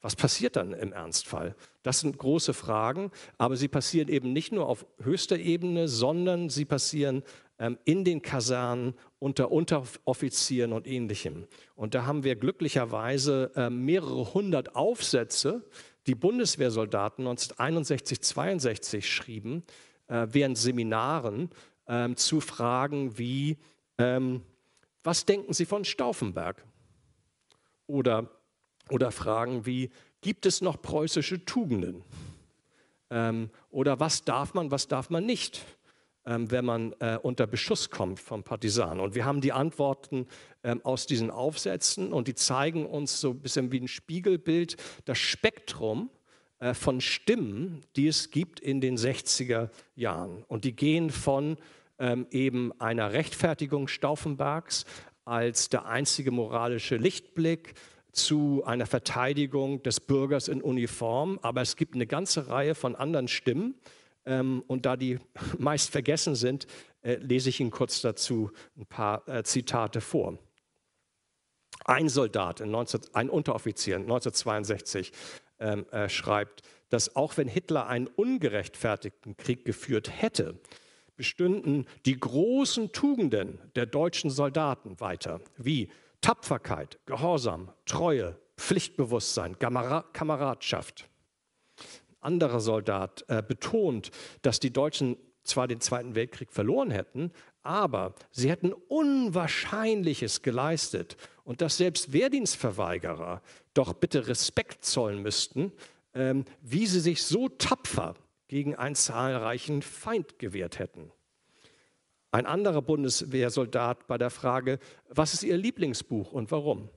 A: Was passiert dann im Ernstfall? Das sind große Fragen, aber sie passieren eben nicht nur auf höchster Ebene, sondern sie passieren ähm, in den Kasernen unter Unteroffizieren und ähnlichem. Und da haben wir glücklicherweise äh, mehrere hundert Aufsätze, die Bundeswehrsoldaten 1961, 62 schrieben, äh, während Seminaren äh, zu Fragen wie, ähm, was denken Sie von Stauffenberg? Oder oder Fragen wie, gibt es noch preußische Tugenden? Ähm, oder was darf man, was darf man nicht, ähm, wenn man äh, unter Beschuss kommt vom Partisan? Und wir haben die Antworten ähm, aus diesen Aufsätzen und die zeigen uns so ein bisschen wie ein Spiegelbild das Spektrum äh, von Stimmen, die es gibt in den 60er Jahren. Und die gehen von ähm, eben einer Rechtfertigung Stauffenbergs als der einzige moralische Lichtblick zu einer Verteidigung des Bürgers in Uniform, aber es gibt eine ganze Reihe von anderen Stimmen. Ähm, und da die meist vergessen sind, äh, lese ich Ihnen kurz dazu ein paar äh, Zitate vor. Ein Soldat, 19, ein Unteroffizier 1962 ähm, äh, schreibt, dass auch wenn Hitler einen ungerechtfertigten Krieg geführt hätte, bestünden die großen Tugenden der deutschen Soldaten weiter, wie Tapferkeit, Gehorsam, Treue, Pflichtbewusstsein, Kameradschaft. Ein anderer Soldat äh, betont, dass die Deutschen zwar den Zweiten Weltkrieg verloren hätten, aber sie hätten Unwahrscheinliches geleistet und dass selbst Wehrdienstverweigerer doch bitte Respekt zollen müssten, ähm, wie sie sich so tapfer gegen einen zahlreichen Feind gewehrt hätten. Ein anderer Bundeswehrsoldat bei der Frage, was ist Ihr Lieblingsbuch und warum,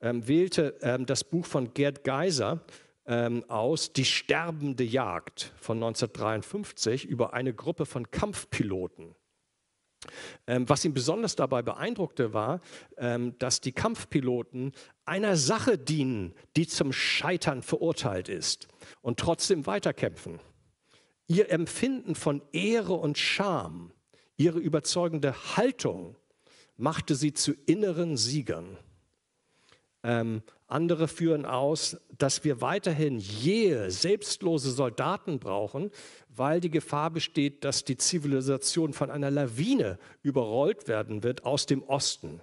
A: ähm, wählte ähm, das Buch von Gerd Geiser ähm, aus, Die sterbende Jagd von 1953 über eine Gruppe von Kampfpiloten. Ähm, was ihn besonders dabei beeindruckte, war, ähm, dass die Kampfpiloten einer Sache dienen, die zum Scheitern verurteilt ist und trotzdem weiterkämpfen. Ihr Empfinden von Ehre und Scham Ihre überzeugende Haltung machte sie zu inneren Siegern. Ähm, andere führen aus, dass wir weiterhin jähe, selbstlose Soldaten brauchen, weil die Gefahr besteht, dass die Zivilisation von einer Lawine überrollt werden wird aus dem Osten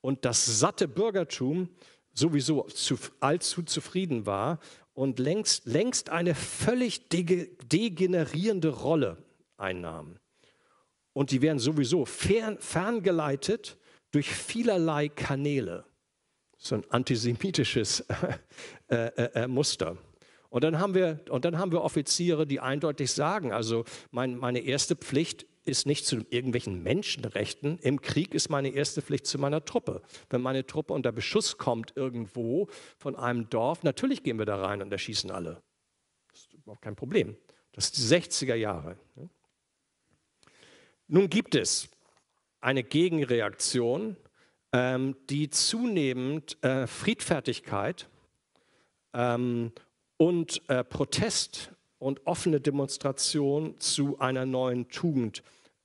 A: und das satte Bürgertum sowieso zu, allzu zufrieden war und längst, längst eine völlig degenerierende Rolle einnahm und die werden sowieso fern, ferngeleitet durch vielerlei Kanäle. So ein antisemitisches äh, äh, äh, Muster. Und dann, haben wir, und dann haben wir Offiziere, die eindeutig sagen, also mein, meine erste Pflicht ist nicht zu irgendwelchen Menschenrechten. Im Krieg ist meine erste Pflicht zu meiner Truppe. Wenn meine Truppe unter Beschuss kommt irgendwo von einem Dorf, natürlich gehen wir da rein und erschießen alle. Das ist überhaupt kein Problem. Das ist die 60er Jahre. Nun gibt es eine Gegenreaktion, ähm, die zunehmend äh, Friedfertigkeit ähm, und äh, Protest und offene Demonstration zu einer neuen Tugend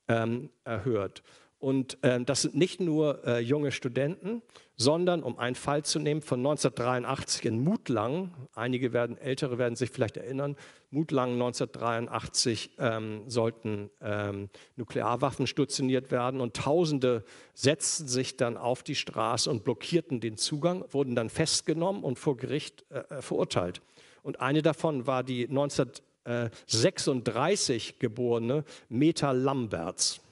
A: ähm, erhört. Und ähm, das sind nicht nur äh, junge Studenten sondern um einen Fall zu nehmen von 1983 in Mutlang. Einige werden, ältere werden sich vielleicht erinnern. Mutlang 1983 ähm, sollten ähm, Nuklearwaffen stationiert werden und Tausende setzten sich dann auf die Straße und blockierten den Zugang, wurden dann festgenommen und vor Gericht äh, äh verurteilt. Und eine davon war die 1936 geborene Meta Lamberts.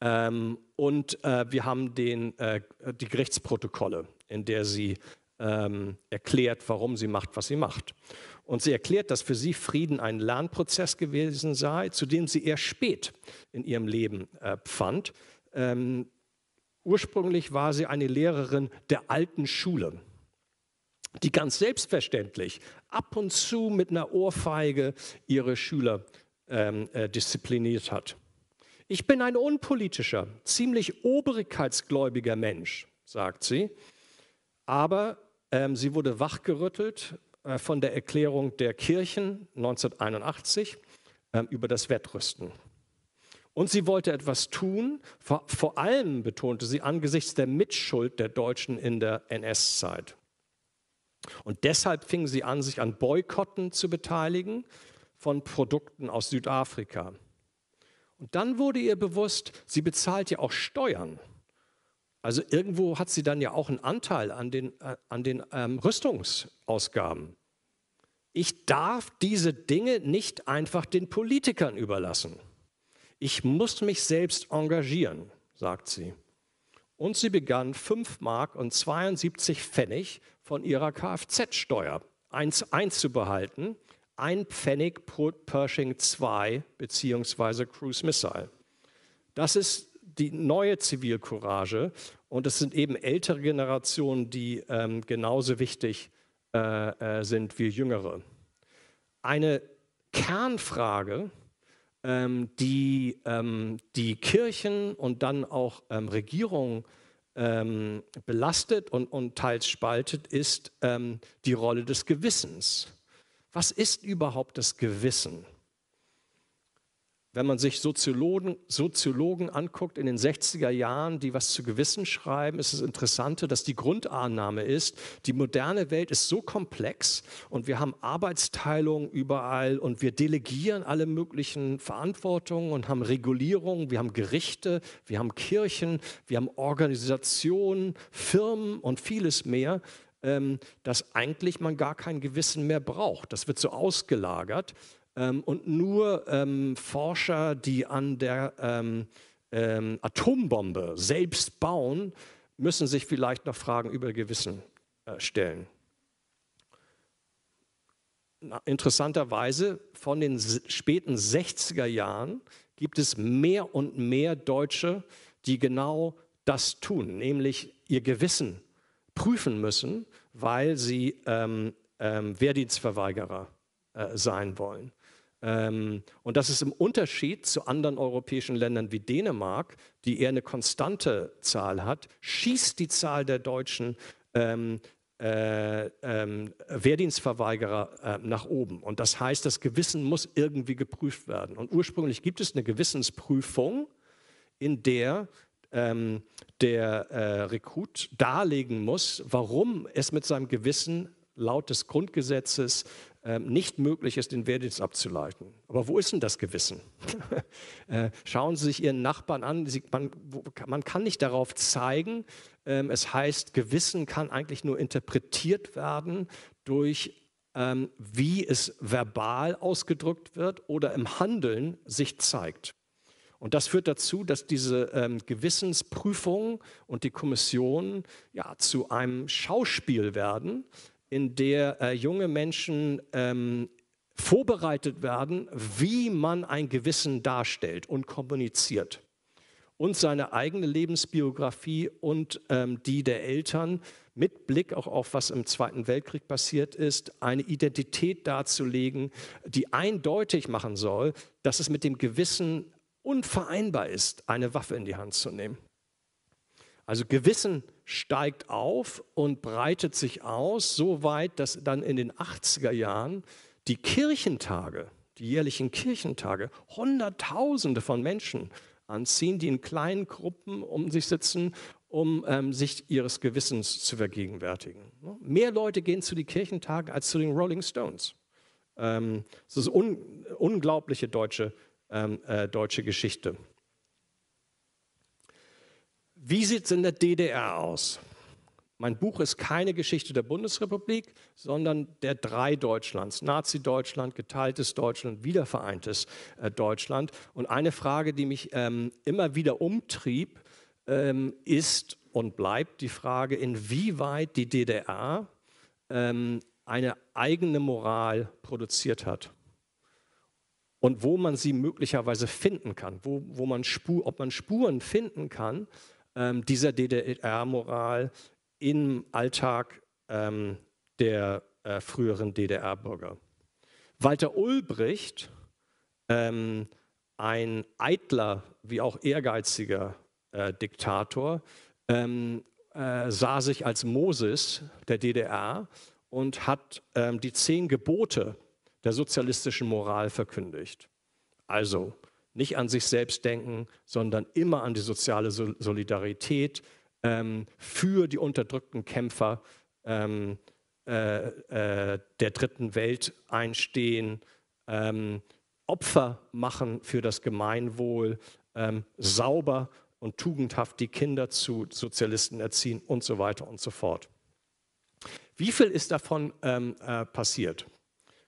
A: Ähm, und äh, wir haben den, äh, die Gerichtsprotokolle, in der sie ähm, erklärt, warum sie macht, was sie macht. Und sie erklärt, dass für sie Frieden ein Lernprozess gewesen sei, zu dem sie eher spät in ihrem Leben äh, fand. Ähm, ursprünglich war sie eine Lehrerin der alten Schule die ganz selbstverständlich ab und zu mit einer Ohrfeige ihre Schüler ähm, äh, diszipliniert hat. Ich bin ein unpolitischer, ziemlich obrigkeitsgläubiger Mensch, sagt sie. Aber ähm, sie wurde wachgerüttelt äh, von der Erklärung der Kirchen 1981 äh, über das Wettrüsten. Und sie wollte etwas tun, vor, vor allem betonte sie angesichts der Mitschuld der Deutschen in der NS-Zeit. Und deshalb fing sie an, sich an Boykotten zu beteiligen von Produkten aus Südafrika. Und dann wurde ihr bewusst, sie bezahlt ja auch Steuern. Also irgendwo hat sie dann ja auch einen Anteil an den, äh, an den ähm, Rüstungsausgaben. Ich darf diese Dinge nicht einfach den Politikern überlassen. Ich muss mich selbst engagieren, sagt sie. Und sie begann 5 Mark und 72 Pfennig von ihrer Kfz-Steuer einzubehalten ein Pfennig pro Pershing 2 bzw. Cruise Missile. Das ist die neue Zivilcourage und es sind eben ältere Generationen, die ähm, genauso wichtig äh, äh sind wie jüngere. Eine Kernfrage, ähm, die ähm, die Kirchen und dann auch ähm, Regierungen ähm, belastet und, und, teils spaltet, ist ähm, die Rolle des Gewissens. Was ist überhaupt das Gewissen? Wenn man sich Soziologen, Soziologen anguckt in den 60er Jahren, die was zu Gewissen schreiben, ist es interessant, dass die Grundannahme ist, die moderne Welt ist so komplex und wir haben Arbeitsteilungen überall und wir delegieren alle möglichen Verantwortungen und haben Regulierungen, wir haben Gerichte, wir haben Kirchen, wir haben Organisationen, Firmen und vieles mehr. Ähm, dass eigentlich man gar kein Gewissen mehr braucht. Das wird so ausgelagert. Ähm, und nur ähm, Forscher, die an der Atombombe selbst bauen, müssen sich vielleicht noch Fragen über Gewissen äh, stellen. Interessanterweise von den späten 60er Jahren gibt es mehr und mehr Deutsche, die genau das tun, nämlich ihr Gewissen prüfen müssen, weil sie ähm, ähm, Wehrdienstverweigerer äh, sein wollen. Ähm, und das ist im Unterschied zu anderen europäischen Ländern wie Dänemark, die eher eine konstante Zahl hat, schießt die Zahl der Deutschen ähm, äh, ähm, Wehrdienstverweigerer äh, nach oben. Und das heißt, das Gewissen muss irgendwie geprüft werden. Und ursprünglich gibt es eine Gewissensprüfung, in der ähm, der äh, Rekrut darlegen muss, warum es mit seinem Gewissen laut des Grundgesetzes äh, nicht möglich ist, den Wehrdienst abzuleiten. Aber wo ist denn das Gewissen? äh, schauen Sie sich Ihren Nachbarn an. Sie, man, wo, man, kann nicht darauf zeigen. Ähm, es heißt, Gewissen kann eigentlich nur interpretiert werden durch ähm, wie es verbal ausgedrückt wird oder im Handeln sich zeigt. Und das führt dazu, dass diese ähm, Gewissensprüfung und die Kommission ja, zu einem Schauspiel werden, in der äh, junge Menschen ähm, vorbereitet werden, wie man ein Gewissen darstellt und kommuniziert und seine eigene Lebensbiografie und ähm, die der Eltern mit Blick auch auf was im Zweiten Weltkrieg passiert ist, eine Identität darzulegen, die eindeutig machen soll, dass es mit dem Gewissen unvereinbar ist, eine Waffe in die Hand zu nehmen. Also Gewissen steigt auf und breitet sich aus, so weit, dass dann in den 80er Jahren die Kirchentage, die jährlichen Kirchentage, Hunderttausende von Menschen anziehen, die in kleinen Gruppen um sich sitzen, um ähm, sich ihres Gewissens zu vergegenwärtigen. Ne? Mehr Leute gehen zu den Kirchentagen als zu den Rolling Stones. Ähm, das ist un unglaubliche deutsche ähm, äh, deutsche Geschichte. Wie sieht es in der DDR aus? Mein Buch ist keine Geschichte der Bundesrepublik, sondern der drei Deutschlands. Nazi-Deutschland, geteiltes Deutschland, wiedervereintes äh, Deutschland. Und eine Frage, die mich ähm, immer wieder umtrieb, ähm, ist und bleibt die Frage, inwieweit die DDR ähm, eine eigene Moral produziert hat und wo man sie möglicherweise finden kann, wo, wo man Spur, ob man Spuren finden kann ähm, dieser DDR-Moral im Alltag ähm, der äh, früheren DDR-Bürger. Walter Ulbricht, ähm, ein eitler wie auch ehrgeiziger äh, Diktator, ähm, äh, sah sich als Moses der DDR und hat ähm, die zehn Gebote der sozialistischen Moral verkündigt. Also nicht an sich selbst denken, sondern immer an die soziale Solidarität ähm, für die unterdrückten Kämpfer ähm, äh, äh, der dritten Welt einstehen, ähm, Opfer machen für das Gemeinwohl, ähm, sauber und tugendhaft die Kinder zu Sozialisten erziehen und so weiter und so fort. Wie viel ist davon ähm, äh, passiert?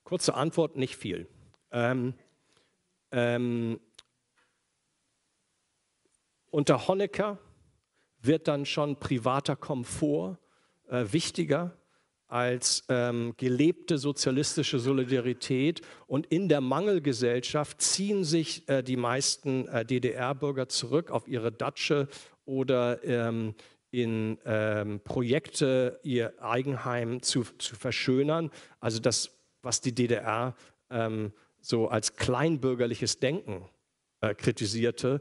A: Kurze Antwort, nicht viel. Ähm, ähm, unter Honecker wird dann schon privater Komfort äh, wichtiger als ähm, gelebte sozialistische Solidarität. Und in der Mangelgesellschaft ziehen sich äh, die meisten äh, DDR-Bürger zurück auf ihre Datsche oder ähm, in ähm, Projekte ihr Eigenheim zu, zu verschönern. Also das was die DDR ähm, so als kleinbürgerliches Denken äh, kritisierte,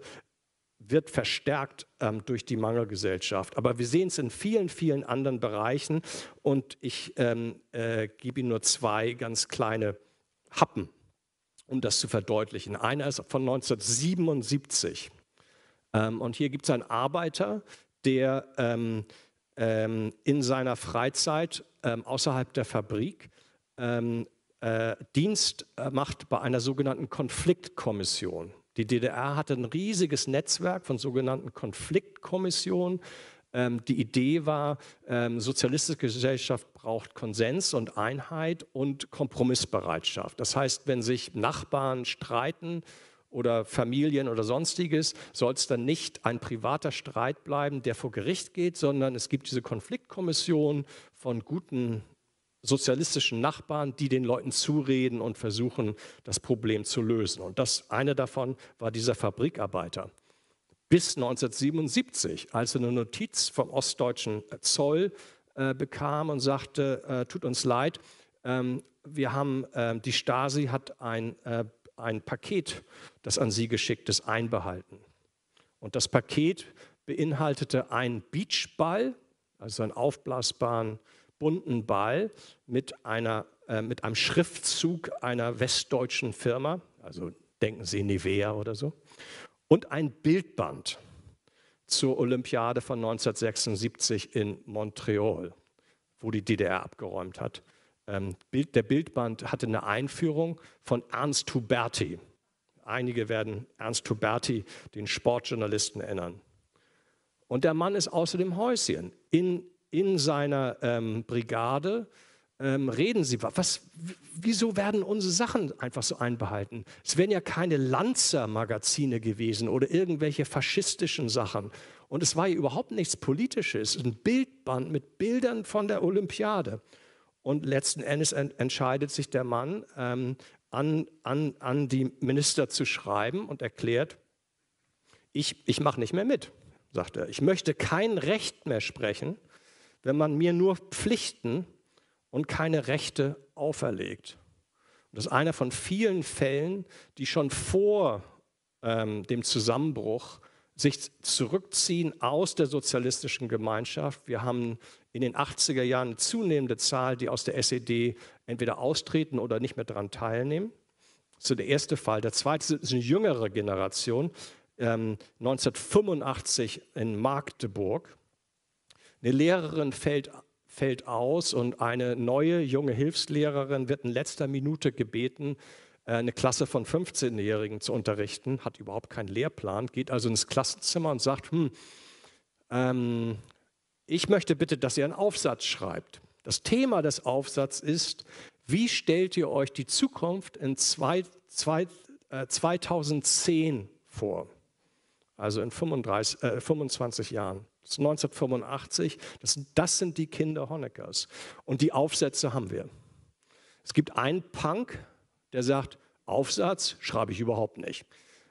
A: wird verstärkt ähm, durch die Mangelgesellschaft. Aber wir sehen es in vielen, vielen anderen Bereichen und ich ähm, äh, gebe Ihnen nur zwei ganz kleine Happen, um das zu verdeutlichen. Einer ist von 1977 ähm, und hier gibt es einen Arbeiter, der ähm, ähm, in seiner Freizeit ähm, außerhalb der Fabrik ähm, äh, Dienst äh, macht bei einer sogenannten Konfliktkommission. Die DDR hatte ein riesiges Netzwerk von sogenannten Konfliktkommissionen. Ähm, die Idee war, ähm, sozialistische Gesellschaft braucht Konsens und Einheit und Kompromissbereitschaft. Das heißt, wenn sich Nachbarn streiten oder Familien oder sonstiges, soll es dann nicht ein privater Streit bleiben, der vor Gericht geht, sondern es gibt diese Konfliktkommission von guten sozialistischen Nachbarn, die den Leuten zureden und versuchen, das Problem zu lösen. Und das eine davon war dieser Fabrikarbeiter. Bis 1977, als er eine Notiz vom ostdeutschen äh, Zoll äh, bekam und sagte, äh, tut uns leid, ähm, wir haben, äh, die Stasi hat ein, äh, ein Paket, das an sie geschickt ist, einbehalten. Und das Paket beinhaltete einen Beachball, also einen aufblasbaren bunten Ball mit, einer, äh, mit einem Schriftzug einer westdeutschen Firma, also denken Sie Nivea oder so, und ein Bildband zur Olympiade von 1976 in Montreal, wo die DDR abgeräumt hat. Ähm, Bild, der Bildband hatte eine Einführung von Ernst Huberti. Einige werden Ernst Huberti, den Sportjournalisten, erinnern. Und der Mann ist außerdem Häuschen in in seiner ähm, Brigade ähm, reden sie, was, wieso werden unsere Sachen einfach so einbehalten? Es wären ja keine Lanzer-Magazine gewesen oder irgendwelche faschistischen Sachen. Und es war ja überhaupt nichts Politisches, ein Bildband mit Bildern von der Olympiade. Und letzten Endes ent entscheidet sich der Mann, ähm, an, an, an die Minister zu schreiben und erklärt, ich, ich mache nicht mehr mit, sagt er. Ich möchte kein Recht mehr sprechen wenn man mir nur Pflichten und keine Rechte auferlegt. Das ist einer von vielen Fällen, die schon vor ähm, dem Zusammenbruch sich zurückziehen aus der sozialistischen Gemeinschaft. Wir haben in den 80er Jahren eine zunehmende Zahl, die aus der SED entweder austreten oder nicht mehr daran teilnehmen. So der erste Fall. Der zweite ist eine jüngere Generation, ähm, 1985 in Magdeburg. Eine Lehrerin fällt, fällt aus und eine neue junge Hilfslehrerin wird in letzter Minute gebeten, äh, eine Klasse von 15-Jährigen zu unterrichten, hat überhaupt keinen Lehrplan, geht also ins Klassenzimmer und sagt, hm, ähm, ich möchte bitte, dass ihr einen Aufsatz schreibt. Das Thema des Aufsatzes ist, wie stellt ihr euch die Zukunft in zwei, zwei, äh, 2010 vor? Also in 35, äh, 25 Jahren. 1985. Das, das sind die Kinder Honeckers. Und die Aufsätze haben wir. Es gibt einen Punk, der sagt, Aufsatz schreibe ich überhaupt nicht.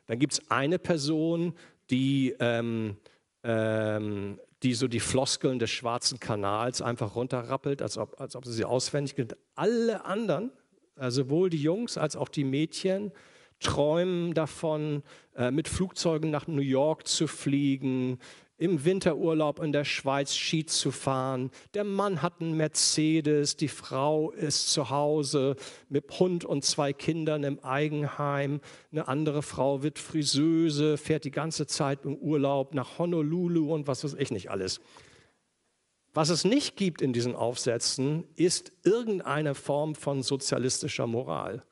A: Dann gibt es eine Person, die, ähm, ähm, die so die Floskeln des schwarzen Kanals einfach runterrappelt, als ob, als ob sie sie auswendig kennt. Alle anderen, äh, sowohl die Jungs als auch die Mädchen, träumen davon, äh, mit Flugzeugen nach New York zu fliegen, im Winterurlaub in der Schweiz Ski zu fahren. Der Mann hat einen Mercedes, die Frau ist zu Hause mit Hund und zwei Kindern im Eigenheim. Eine andere Frau wird Friseuse, fährt die ganze Zeit im Urlaub nach Honolulu und was weiß ich nicht alles. Was es nicht gibt in diesen Aufsätzen, ist irgendeine Form von sozialistischer Moral.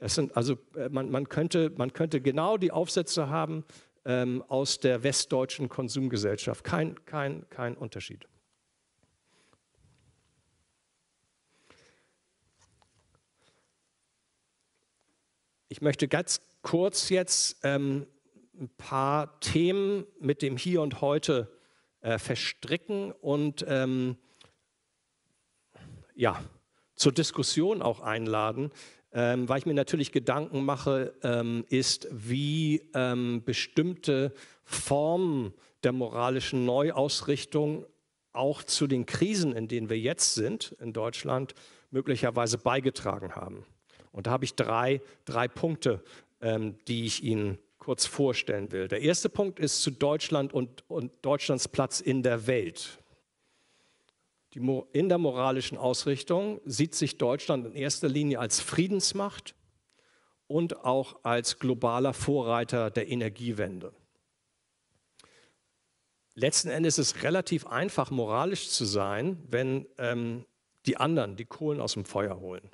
A: Es sind also, äh, man, man, könnte, man könnte genau die Aufsätze haben, ähm, aus der westdeutschen Konsumgesellschaft. Kein, kein, kein Unterschied. Ich möchte ganz kurz jetzt ähm, ein paar Themen mit dem Hier und Heute äh, verstricken und ähm, ja, zur Diskussion auch einladen, ähm, weil ich mir natürlich Gedanken mache, ähm, ist, wie ähm, bestimmte Formen der moralischen Neuausrichtung auch zu den Krisen, in denen wir jetzt sind in Deutschland, möglicherweise beigetragen haben. Und da habe ich drei, drei Punkte, ähm, die ich Ihnen kurz vorstellen will. Der erste Punkt ist zu Deutschland und, und Deutschlands Platz in der Welt. Die, in der moralischen Ausrichtung sieht sich Deutschland in erster Linie als Friedensmacht und auch als globaler Vorreiter der Energiewende. Letzten Endes ist es relativ einfach, moralisch zu sein, wenn ähm, die anderen die Kohlen aus dem Feuer holen.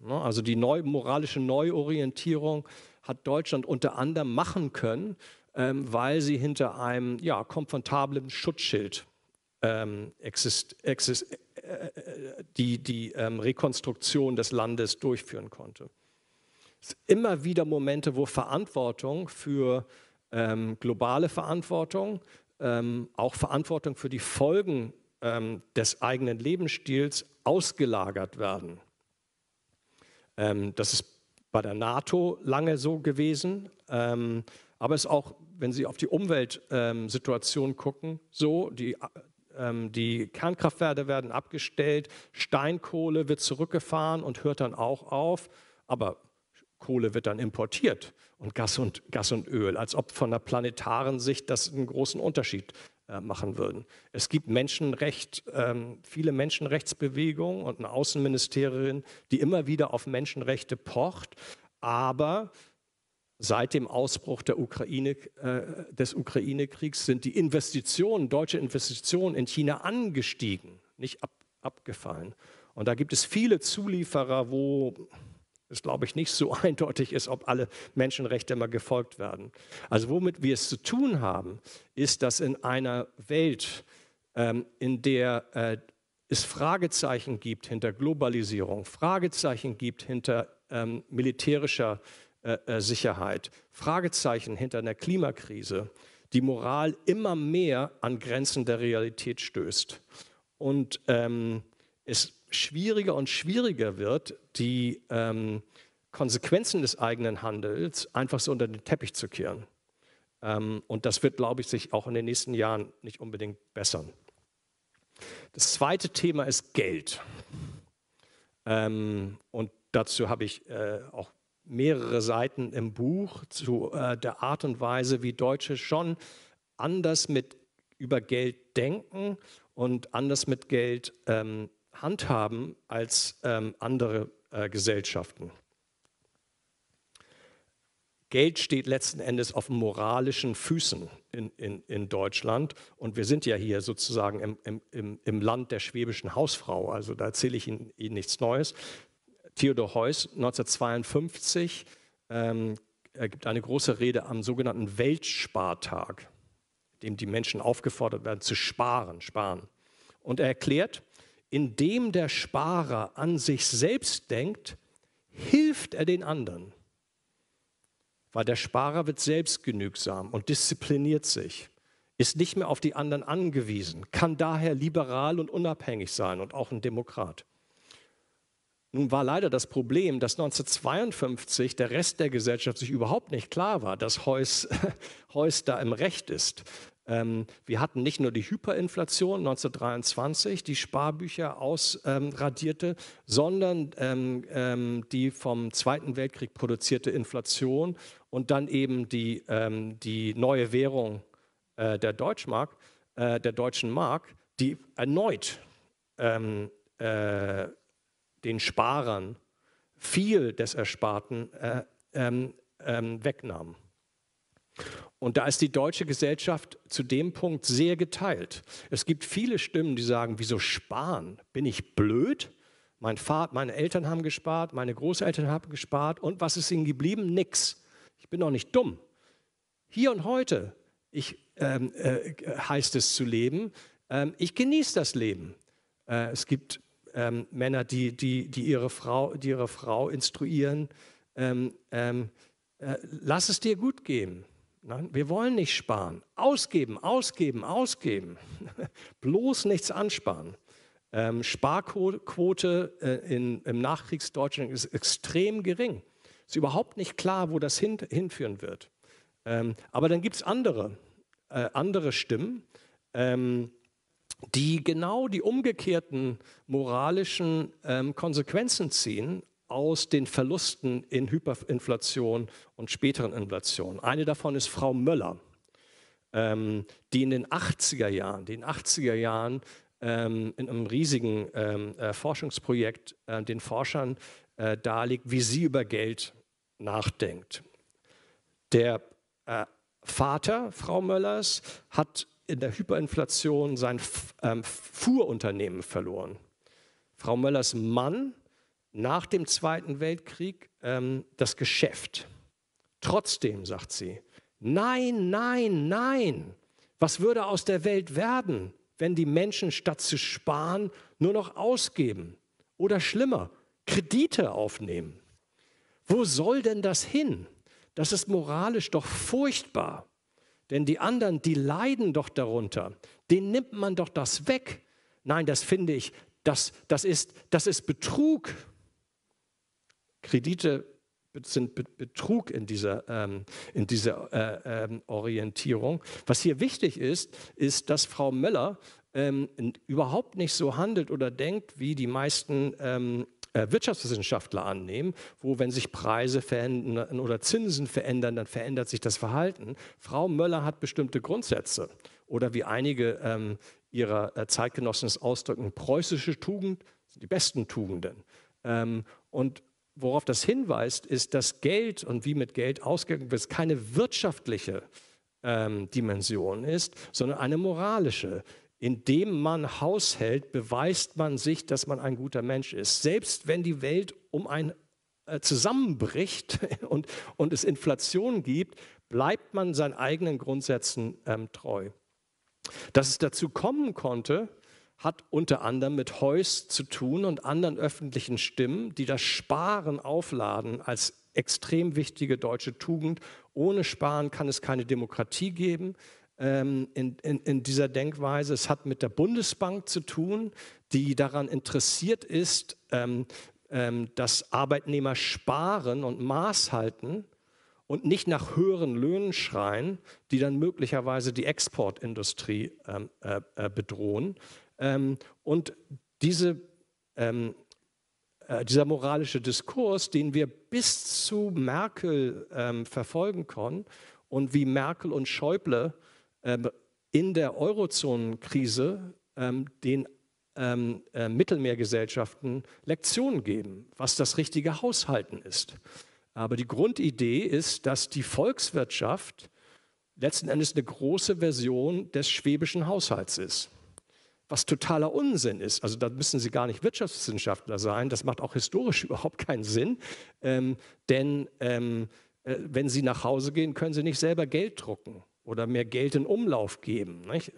A: Ne, also die neu, moralische Neuorientierung hat Deutschland unter anderem machen können, ähm, weil sie hinter einem ja, komfortablen Schutzschild ähm, exist, exist, äh, äh, die, die ähm, Rekonstruktion des Landes durchführen konnte. Es sind immer wieder Momente, wo Verantwortung für ähm, globale Verantwortung, ähm, auch Verantwortung für die Folgen ähm, des eigenen Lebensstils ausgelagert werden. Ähm, das ist bei der NATO lange so gewesen, aber es ist auch wenn Sie auf die Umweltsituation ähm, gucken, so die äh, ähm, die Kernkraftwerke werden abgestellt, Steinkohle wird zurückgefahren und hört dann auch auf, aber Kohle wird dann importiert und Gas und, Gas und Öl, als ob von der planetaren Sicht das einen großen Unterschied äh, machen würden. Es gibt Menschenrecht, ähm, viele Menschenrechtsbewegungen und eine Außenministerin, die immer wieder auf Menschenrechte pocht, aber Seit dem Ausbruch Ukraine, äh, des Ukraine-Kriegs sind die Investitionen, deutsche Investitionen in China angestiegen, nicht ab, abgefallen. Und da gibt es viele Zulieferer, wo es, glaube ich, nicht so eindeutig ist, ob alle Menschenrechte immer gefolgt werden. Also womit wir es zu tun haben, ist, dass in einer Welt, ähm, in der äh, es Fragezeichen gibt hinter Globalisierung, Fragezeichen gibt hinter ähm, militärischer äh, äh, Sicherheit, Fragezeichen hinter einer Klimakrise, die Moral immer mehr an Grenzen der Realität stößt. Und ähm, es schwieriger und schwieriger wird, die ähm, Konsequenzen des eigenen Handels einfach so unter den Teppich zu kehren. Ähm, und das wird, glaube ich, sich auch in den nächsten Jahren nicht unbedingt bessern. Das zweite Thema ist Geld. Ähm, und dazu habe ich äh, auch mehrere Seiten im Buch zu äh, der Art und Weise, wie Deutsche schon anders mit über Geld denken und anders mit Geld ähm, handhaben als ähm, andere äh, Gesellschaften. Geld steht letzten Endes auf moralischen Füßen in, in, in Deutschland. Und wir sind ja hier sozusagen im, im, im Land der schwäbischen Hausfrau. Also da erzähle ich Ihnen, Ihnen nichts Neues. Theodor Heuss 1952 ähm, er äh, gibt eine große Rede am sogenannten Weltspartag, dem die Menschen aufgefordert werden zu sparen, sparen. Und er erklärt, indem der Sparer an sich selbst denkt, hilft er den anderen. Weil der Sparer wird selbstgenügsam und diszipliniert sich, ist nicht mehr auf die anderen angewiesen, kann daher liberal und unabhängig sein und auch ein Demokrat. Nun war leider das Problem, dass 1952 der Rest der Gesellschaft sich überhaupt nicht klar war, dass Heuss, Heuss da im Recht ist. Ähm, wir hatten nicht nur die Hyperinflation 1923, die Sparbücher ausradierte, ähm, sondern ähm, die vom Zweiten Weltkrieg produzierte Inflation und dann eben die, ähm, die neue Währung äh, der Deutschmark, äh, der deutschen Mark, die erneut ähm, äh, den Sparern viel des Ersparten äh, ähm, ähm, wegnahm. Und da ist die deutsche Gesellschaft zu dem Punkt sehr geteilt. Es gibt viele Stimmen, die sagen, wieso sparen? Bin ich blöd? Mein Vater, meine Eltern haben gespart, meine Großeltern haben gespart und was ist ihnen geblieben? Nix. Ich bin doch nicht dumm. Hier und heute ich, ähm, äh, heißt es zu leben. Ähm, ich genieße das Leben. Äh, es gibt ähm, Männer, die, die, die, ihre Frau, die ihre Frau instruieren, ähm, ähm, äh, lass es dir gut gehen. Nein, wir wollen nicht sparen. Ausgeben, ausgeben, ausgeben. Bloß nichts ansparen. Ähm, Sparquote äh, in, im Nachkriegsdeutschland ist extrem gering. Es Ist überhaupt nicht klar, wo das hin, hinführen wird. Ähm, aber dann gibt es andere, äh, andere Stimmen. Ähm, die genau die umgekehrten moralischen ähm, Konsequenzen ziehen aus den Verlusten in Hyperinflation und späteren Inflationen. Eine davon ist Frau Möller, ähm, die in den 80er Jahren, den 80er Jahren ähm, in einem riesigen ähm, äh, Forschungsprojekt äh, den Forschern äh, darlegt, wie sie über Geld nachdenkt. Der äh, Vater Frau Möllers hat in der Hyperinflation sein ähm, Fuhrunternehmen verloren. Frau Möllers Mann nach dem Zweiten Weltkrieg ähm, das Geschäft. Trotzdem, sagt sie, nein, nein, nein, was würde aus der Welt werden, wenn die Menschen statt zu sparen nur noch ausgeben oder schlimmer, Kredite aufnehmen? Wo soll denn das hin? Das ist moralisch doch furchtbar. Denn die anderen, die leiden doch darunter. Den nimmt man doch das weg. Nein, das finde ich, das, das, ist, das ist Betrug. Kredite sind Betrug in dieser, ähm, in dieser äh, ähm, Orientierung. Was hier wichtig ist, ist, dass Frau Möller ähm, überhaupt nicht so handelt oder denkt, wie die meisten ähm, äh, Wirtschaftswissenschaftler annehmen, wo wenn sich Preise verändern oder Zinsen verändern, dann verändert sich das Verhalten. Frau Möller hat bestimmte Grundsätze oder wie einige ähm, ihrer äh, Zeitgenossen es ausdrücken, preußische Tugend sind die besten Tugenden. Ähm, und worauf das hinweist, ist, dass Geld und wie mit Geld ausgegangen wird, keine wirtschaftliche ähm, Dimension ist, sondern eine moralische. Indem man Haus hält, beweist man sich, dass man ein guter Mensch ist. Selbst wenn die Welt um ein äh, zusammenbricht und, und es Inflation gibt, bleibt man seinen eigenen Grundsätzen ähm, treu. Dass es dazu kommen konnte, hat unter anderem mit Heuss zu tun und anderen öffentlichen Stimmen, die das Sparen aufladen als extrem wichtige deutsche Tugend. Ohne Sparen kann es keine Demokratie geben, ähm, in, in, in dieser Denkweise. Es hat mit der Bundesbank zu tun, die daran interessiert ist, ähm, ähm, dass Arbeitnehmer sparen und Maß halten und nicht nach höheren Löhnen schreien, die dann möglicherweise die Exportindustrie ähm, äh, äh bedrohen. Ähm, und diese, ähm, äh, dieser moralische Diskurs, den wir bis zu Merkel ähm, verfolgen konnten und wie Merkel und Schäuble ähm, in der Eurozonenkrise ähm, den ähm, äh, Mittelmeergesellschaften Lektionen geben, was das richtige Haushalten ist. Aber die Grundidee ist, dass die Volkswirtschaft letzten Endes eine große Version des schwäbischen Haushalts ist. Was totaler Unsinn ist. Also da müssen Sie gar nicht Wirtschaftswissenschaftler sein. Das macht auch historisch überhaupt keinen Sinn. Ähm, denn ähm, äh, wenn Sie nach Hause gehen, können Sie nicht selber Geld drucken oder mehr Geld in Umlauf geben. Nicht?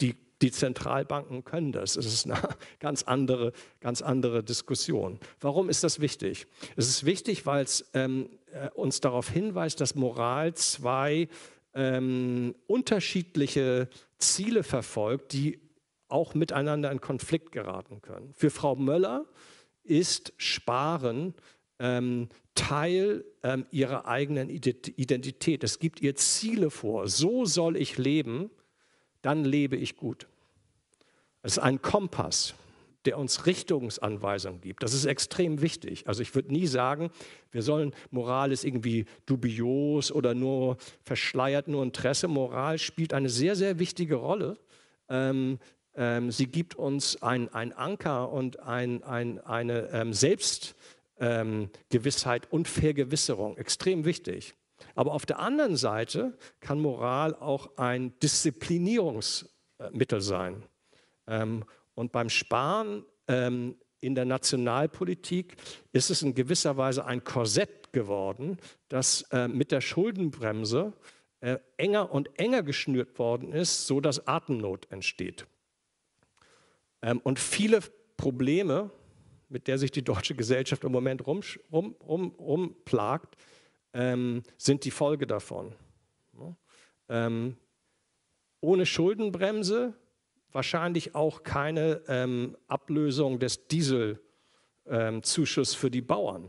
A: Die, die Zentralbanken können das. Das ist eine ganz andere, ganz andere Diskussion. Warum ist das wichtig? Es ist wichtig, weil es ähm, äh, uns darauf hinweist, dass Moral zwei ähm, unterschiedliche Ziele verfolgt, die auch miteinander in Konflikt geraten können. Für Frau Möller ist Sparen ähm, Teil ähm, ihrer eigenen Identität. Es gibt ihr Ziele vor. So soll ich leben, dann lebe ich gut. Es ist ein Kompass, der uns Richtungsanweisungen gibt. Das ist extrem wichtig. Also ich würde nie sagen, wir sollen Moral ist irgendwie dubios oder nur verschleiert, nur Interesse. Moral spielt eine sehr, sehr wichtige Rolle. Ähm, ähm, sie gibt uns einen Anker und ein, ein, eine ähm, Selbst, ähm, Gewissheit und Vergewisserung. Extrem wichtig. Aber auf der anderen Seite kann Moral auch ein Disziplinierungsmittel sein. Ähm, und beim Sparen ähm, in der Nationalpolitik ist es in gewisser Weise ein Korsett geworden, das äh, mit der Schuldenbremse äh, enger und enger geschnürt worden ist, sodass Atemnot entsteht. Ähm, und viele Probleme mit der sich die deutsche Gesellschaft im Moment rum, rum, rum, rumplagt, ähm, sind die Folge davon. Ne? Ähm, ohne Schuldenbremse wahrscheinlich auch keine ähm, Ablösung des Dieselzuschusses ähm, für die Bauern.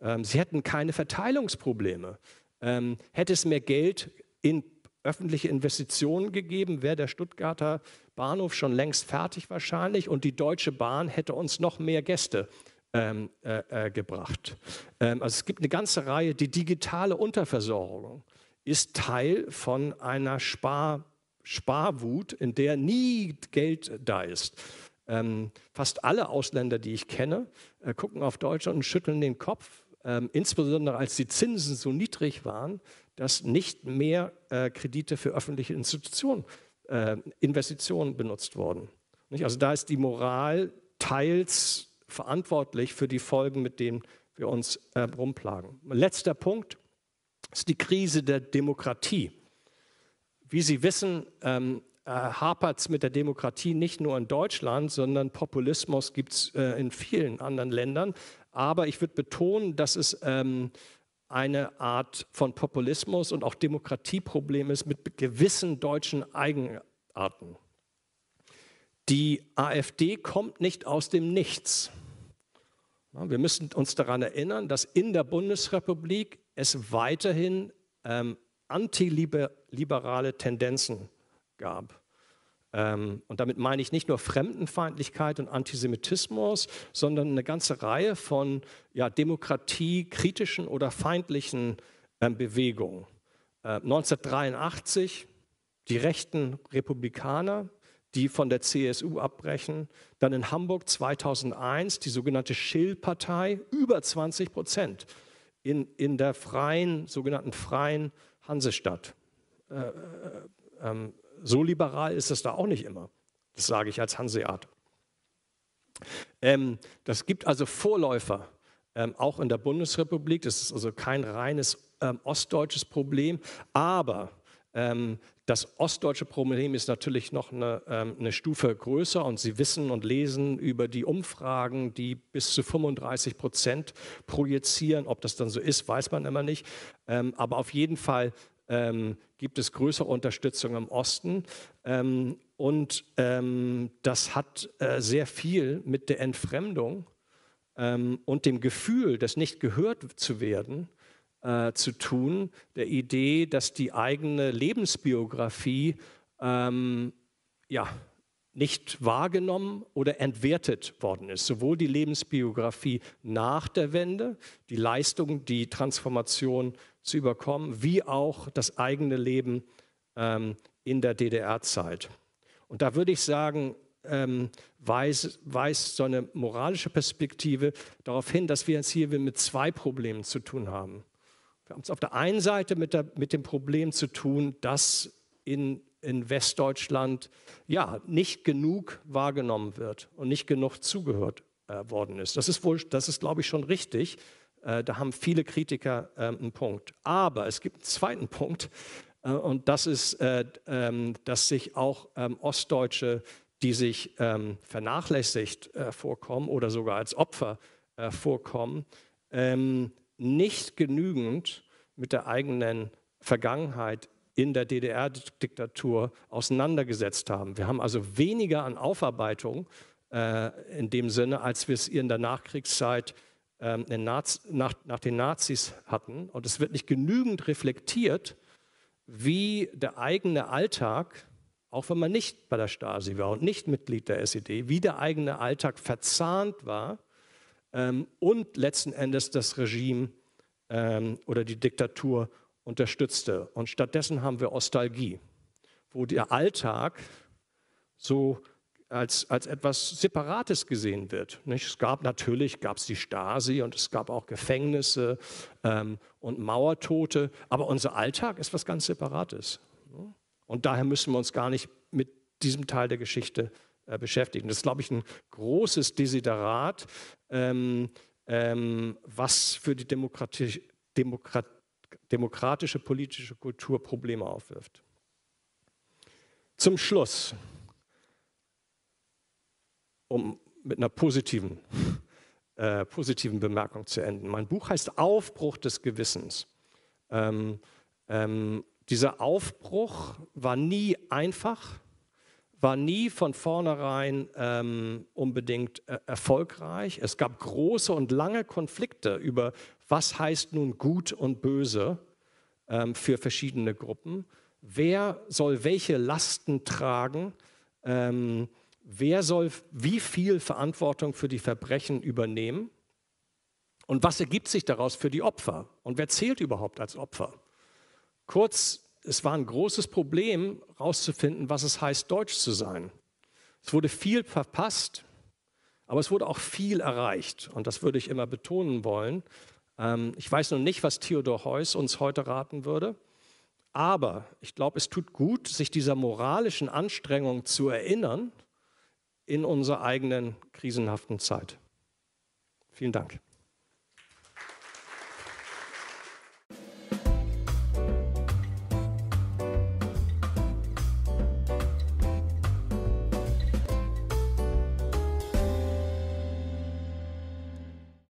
A: Ähm, sie hätten keine Verteilungsprobleme. Ähm, hätte es mehr Geld in öffentliche Investitionen gegeben, wäre der Stuttgarter Bahnhof schon längst fertig wahrscheinlich und die Deutsche Bahn hätte uns noch mehr Gäste ähm, äh, äh gebracht. Ähm, also es gibt eine ganze Reihe, die digitale Unterversorgung ist Teil von einer Spar Sparwut, in der nie Geld da ist. Ähm, fast alle Ausländer, die ich kenne, äh, gucken auf Deutschland und schütteln den Kopf, ähm, insbesondere als die Zinsen so niedrig waren, dass nicht mehr äh, Kredite für öffentliche Institutionen äh, Investitionen benutzt worden. Nicht? Also da ist die Moral teils verantwortlich für die Folgen, mit denen wir uns äh, rumplagen. Letzter Punkt ist die Krise der Demokratie. Wie Sie wissen, ähm, äh, hapert es mit der Demokratie nicht nur in Deutschland, sondern Populismus gibt es äh, in vielen anderen Ländern. Aber ich würde betonen, dass es ähm, eine Art von Populismus und auch Demokratieproblem ist mit gewissen deutschen Eigenarten. Die AfD kommt nicht aus dem Nichts. Wir müssen uns daran erinnern, dass in der Bundesrepublik es weiterhin ähm, antiliberale Tendenzen gab. Ähm, und damit meine ich nicht nur Fremdenfeindlichkeit und Antisemitismus, sondern eine ganze Reihe von ja, demokratiekritischen oder feindlichen ähm, Bewegungen. Äh, 1983 die rechten Republikaner, die von der CSU abbrechen. Dann in Hamburg 2001 die sogenannte Schill-Partei, über 20 Prozent in, in der freien, sogenannten freien Hansestadt. Äh, äh, ähm, so liberal ist es da auch nicht immer. Das sage ich als Hanseat. Ähm, das gibt also Vorläufer, ähm, auch in der Bundesrepublik. Das ist also kein reines ähm, ostdeutsches Problem, aber ähm, das ostdeutsche Problem ist natürlich noch eine, ähm, eine, Stufe größer und Sie wissen und lesen über die Umfragen, die bis zu 35 Prozent projizieren. Ob das dann so ist, weiß man immer nicht. Ähm, aber auf jeden Fall gibt es größere Unterstützung im Osten. Ähm, und ähm, das hat äh, sehr viel mit der Entfremdung ähm, und dem Gefühl, das nicht gehört zu werden, äh, zu tun, der Idee, dass die eigene Lebensbiografie ähm, ja, nicht wahrgenommen oder entwertet worden ist. Sowohl die Lebensbiografie nach der Wende, die Leistung, die Transformation zu überkommen, wie auch das eigene Leben ähm, in der DDR-Zeit. Und da würde ich sagen, ähm, weist, weist so eine moralische Perspektive darauf hin, dass wir uns hier mit zwei Problemen zu tun haben. Wir haben es auf der einen Seite mit, der, mit dem Problem zu tun, dass in, in Westdeutschland ja nicht genug wahrgenommen wird und nicht genug zugehört äh, worden ist. Das ist wohl, das ist, glaube ich, schon richtig. Äh, da haben viele Kritiker äh, einen Punkt. Aber es gibt einen zweiten Punkt äh, und das ist, äh, ähm, dass sich auch ähm, Ostdeutsche, die sich ähm, vernachlässigt äh, vorkommen oder sogar als Opfer äh, vorkommen, nicht genügend mit der eigenen Vergangenheit in der DDR-Diktatur auseinandergesetzt haben. Wir haben also weniger an Aufarbeitung in dem Sinne, als wir es in der Nachkriegszeit äh, ähm, nach, nach den Nazis hatten. Und es wird nicht genügend reflektiert, wie der eigene Alltag, auch wenn man nicht bei der Stasi war und nicht Mitglied der SED, wie der eigene Alltag verzahnt war ähm, und letzten Endes das Regime ähm, oder die Diktatur unterstützte. Und stattdessen haben wir Ostalgie, wo der Alltag so als, als etwas Separates gesehen wird. Nicht? Es gab natürlich gab's die Stasi und es gab auch Gefängnisse ähm, und Mauertote, aber unser Alltag ist was ganz Separates. Ne? Und daher müssen wir uns gar nicht mit diesem Teil der Geschichte äh, beschäftigen. Das ist, glaube ich, ein großes Desiderat, ähm, ähm, was für die Demokratie, Demokrat, demokratische politische Kultur Probleme aufwirft. Zum Schluss um mit einer positiven, äh, positiven Bemerkung zu enden. Mein Buch heißt Aufbruch des Gewissens. Ähm, ähm, dieser Aufbruch war nie einfach, war nie von vornherein ähm, unbedingt äh, erfolgreich. Es gab große und lange Konflikte über, was heißt nun gut und böse ähm, für verschiedene Gruppen. Wer soll welche Lasten tragen? Ähm, wer soll wie viel Verantwortung für die Verbrechen übernehmen und was ergibt sich daraus für die Opfer und wer zählt überhaupt als Opfer. Kurz, es war ein großes Problem herauszufinden, was es heißt, deutsch zu sein. Es wurde viel verpasst, aber es wurde auch viel erreicht und das würde ich immer betonen wollen. Ähm, ich weiß noch nicht, was Theodor Heuss uns heute raten würde. Aber ich glaube, es tut gut, sich dieser moralischen Anstrengung zu erinnern in unserer eigenen krisenhaften Zeit. Vielen Dank.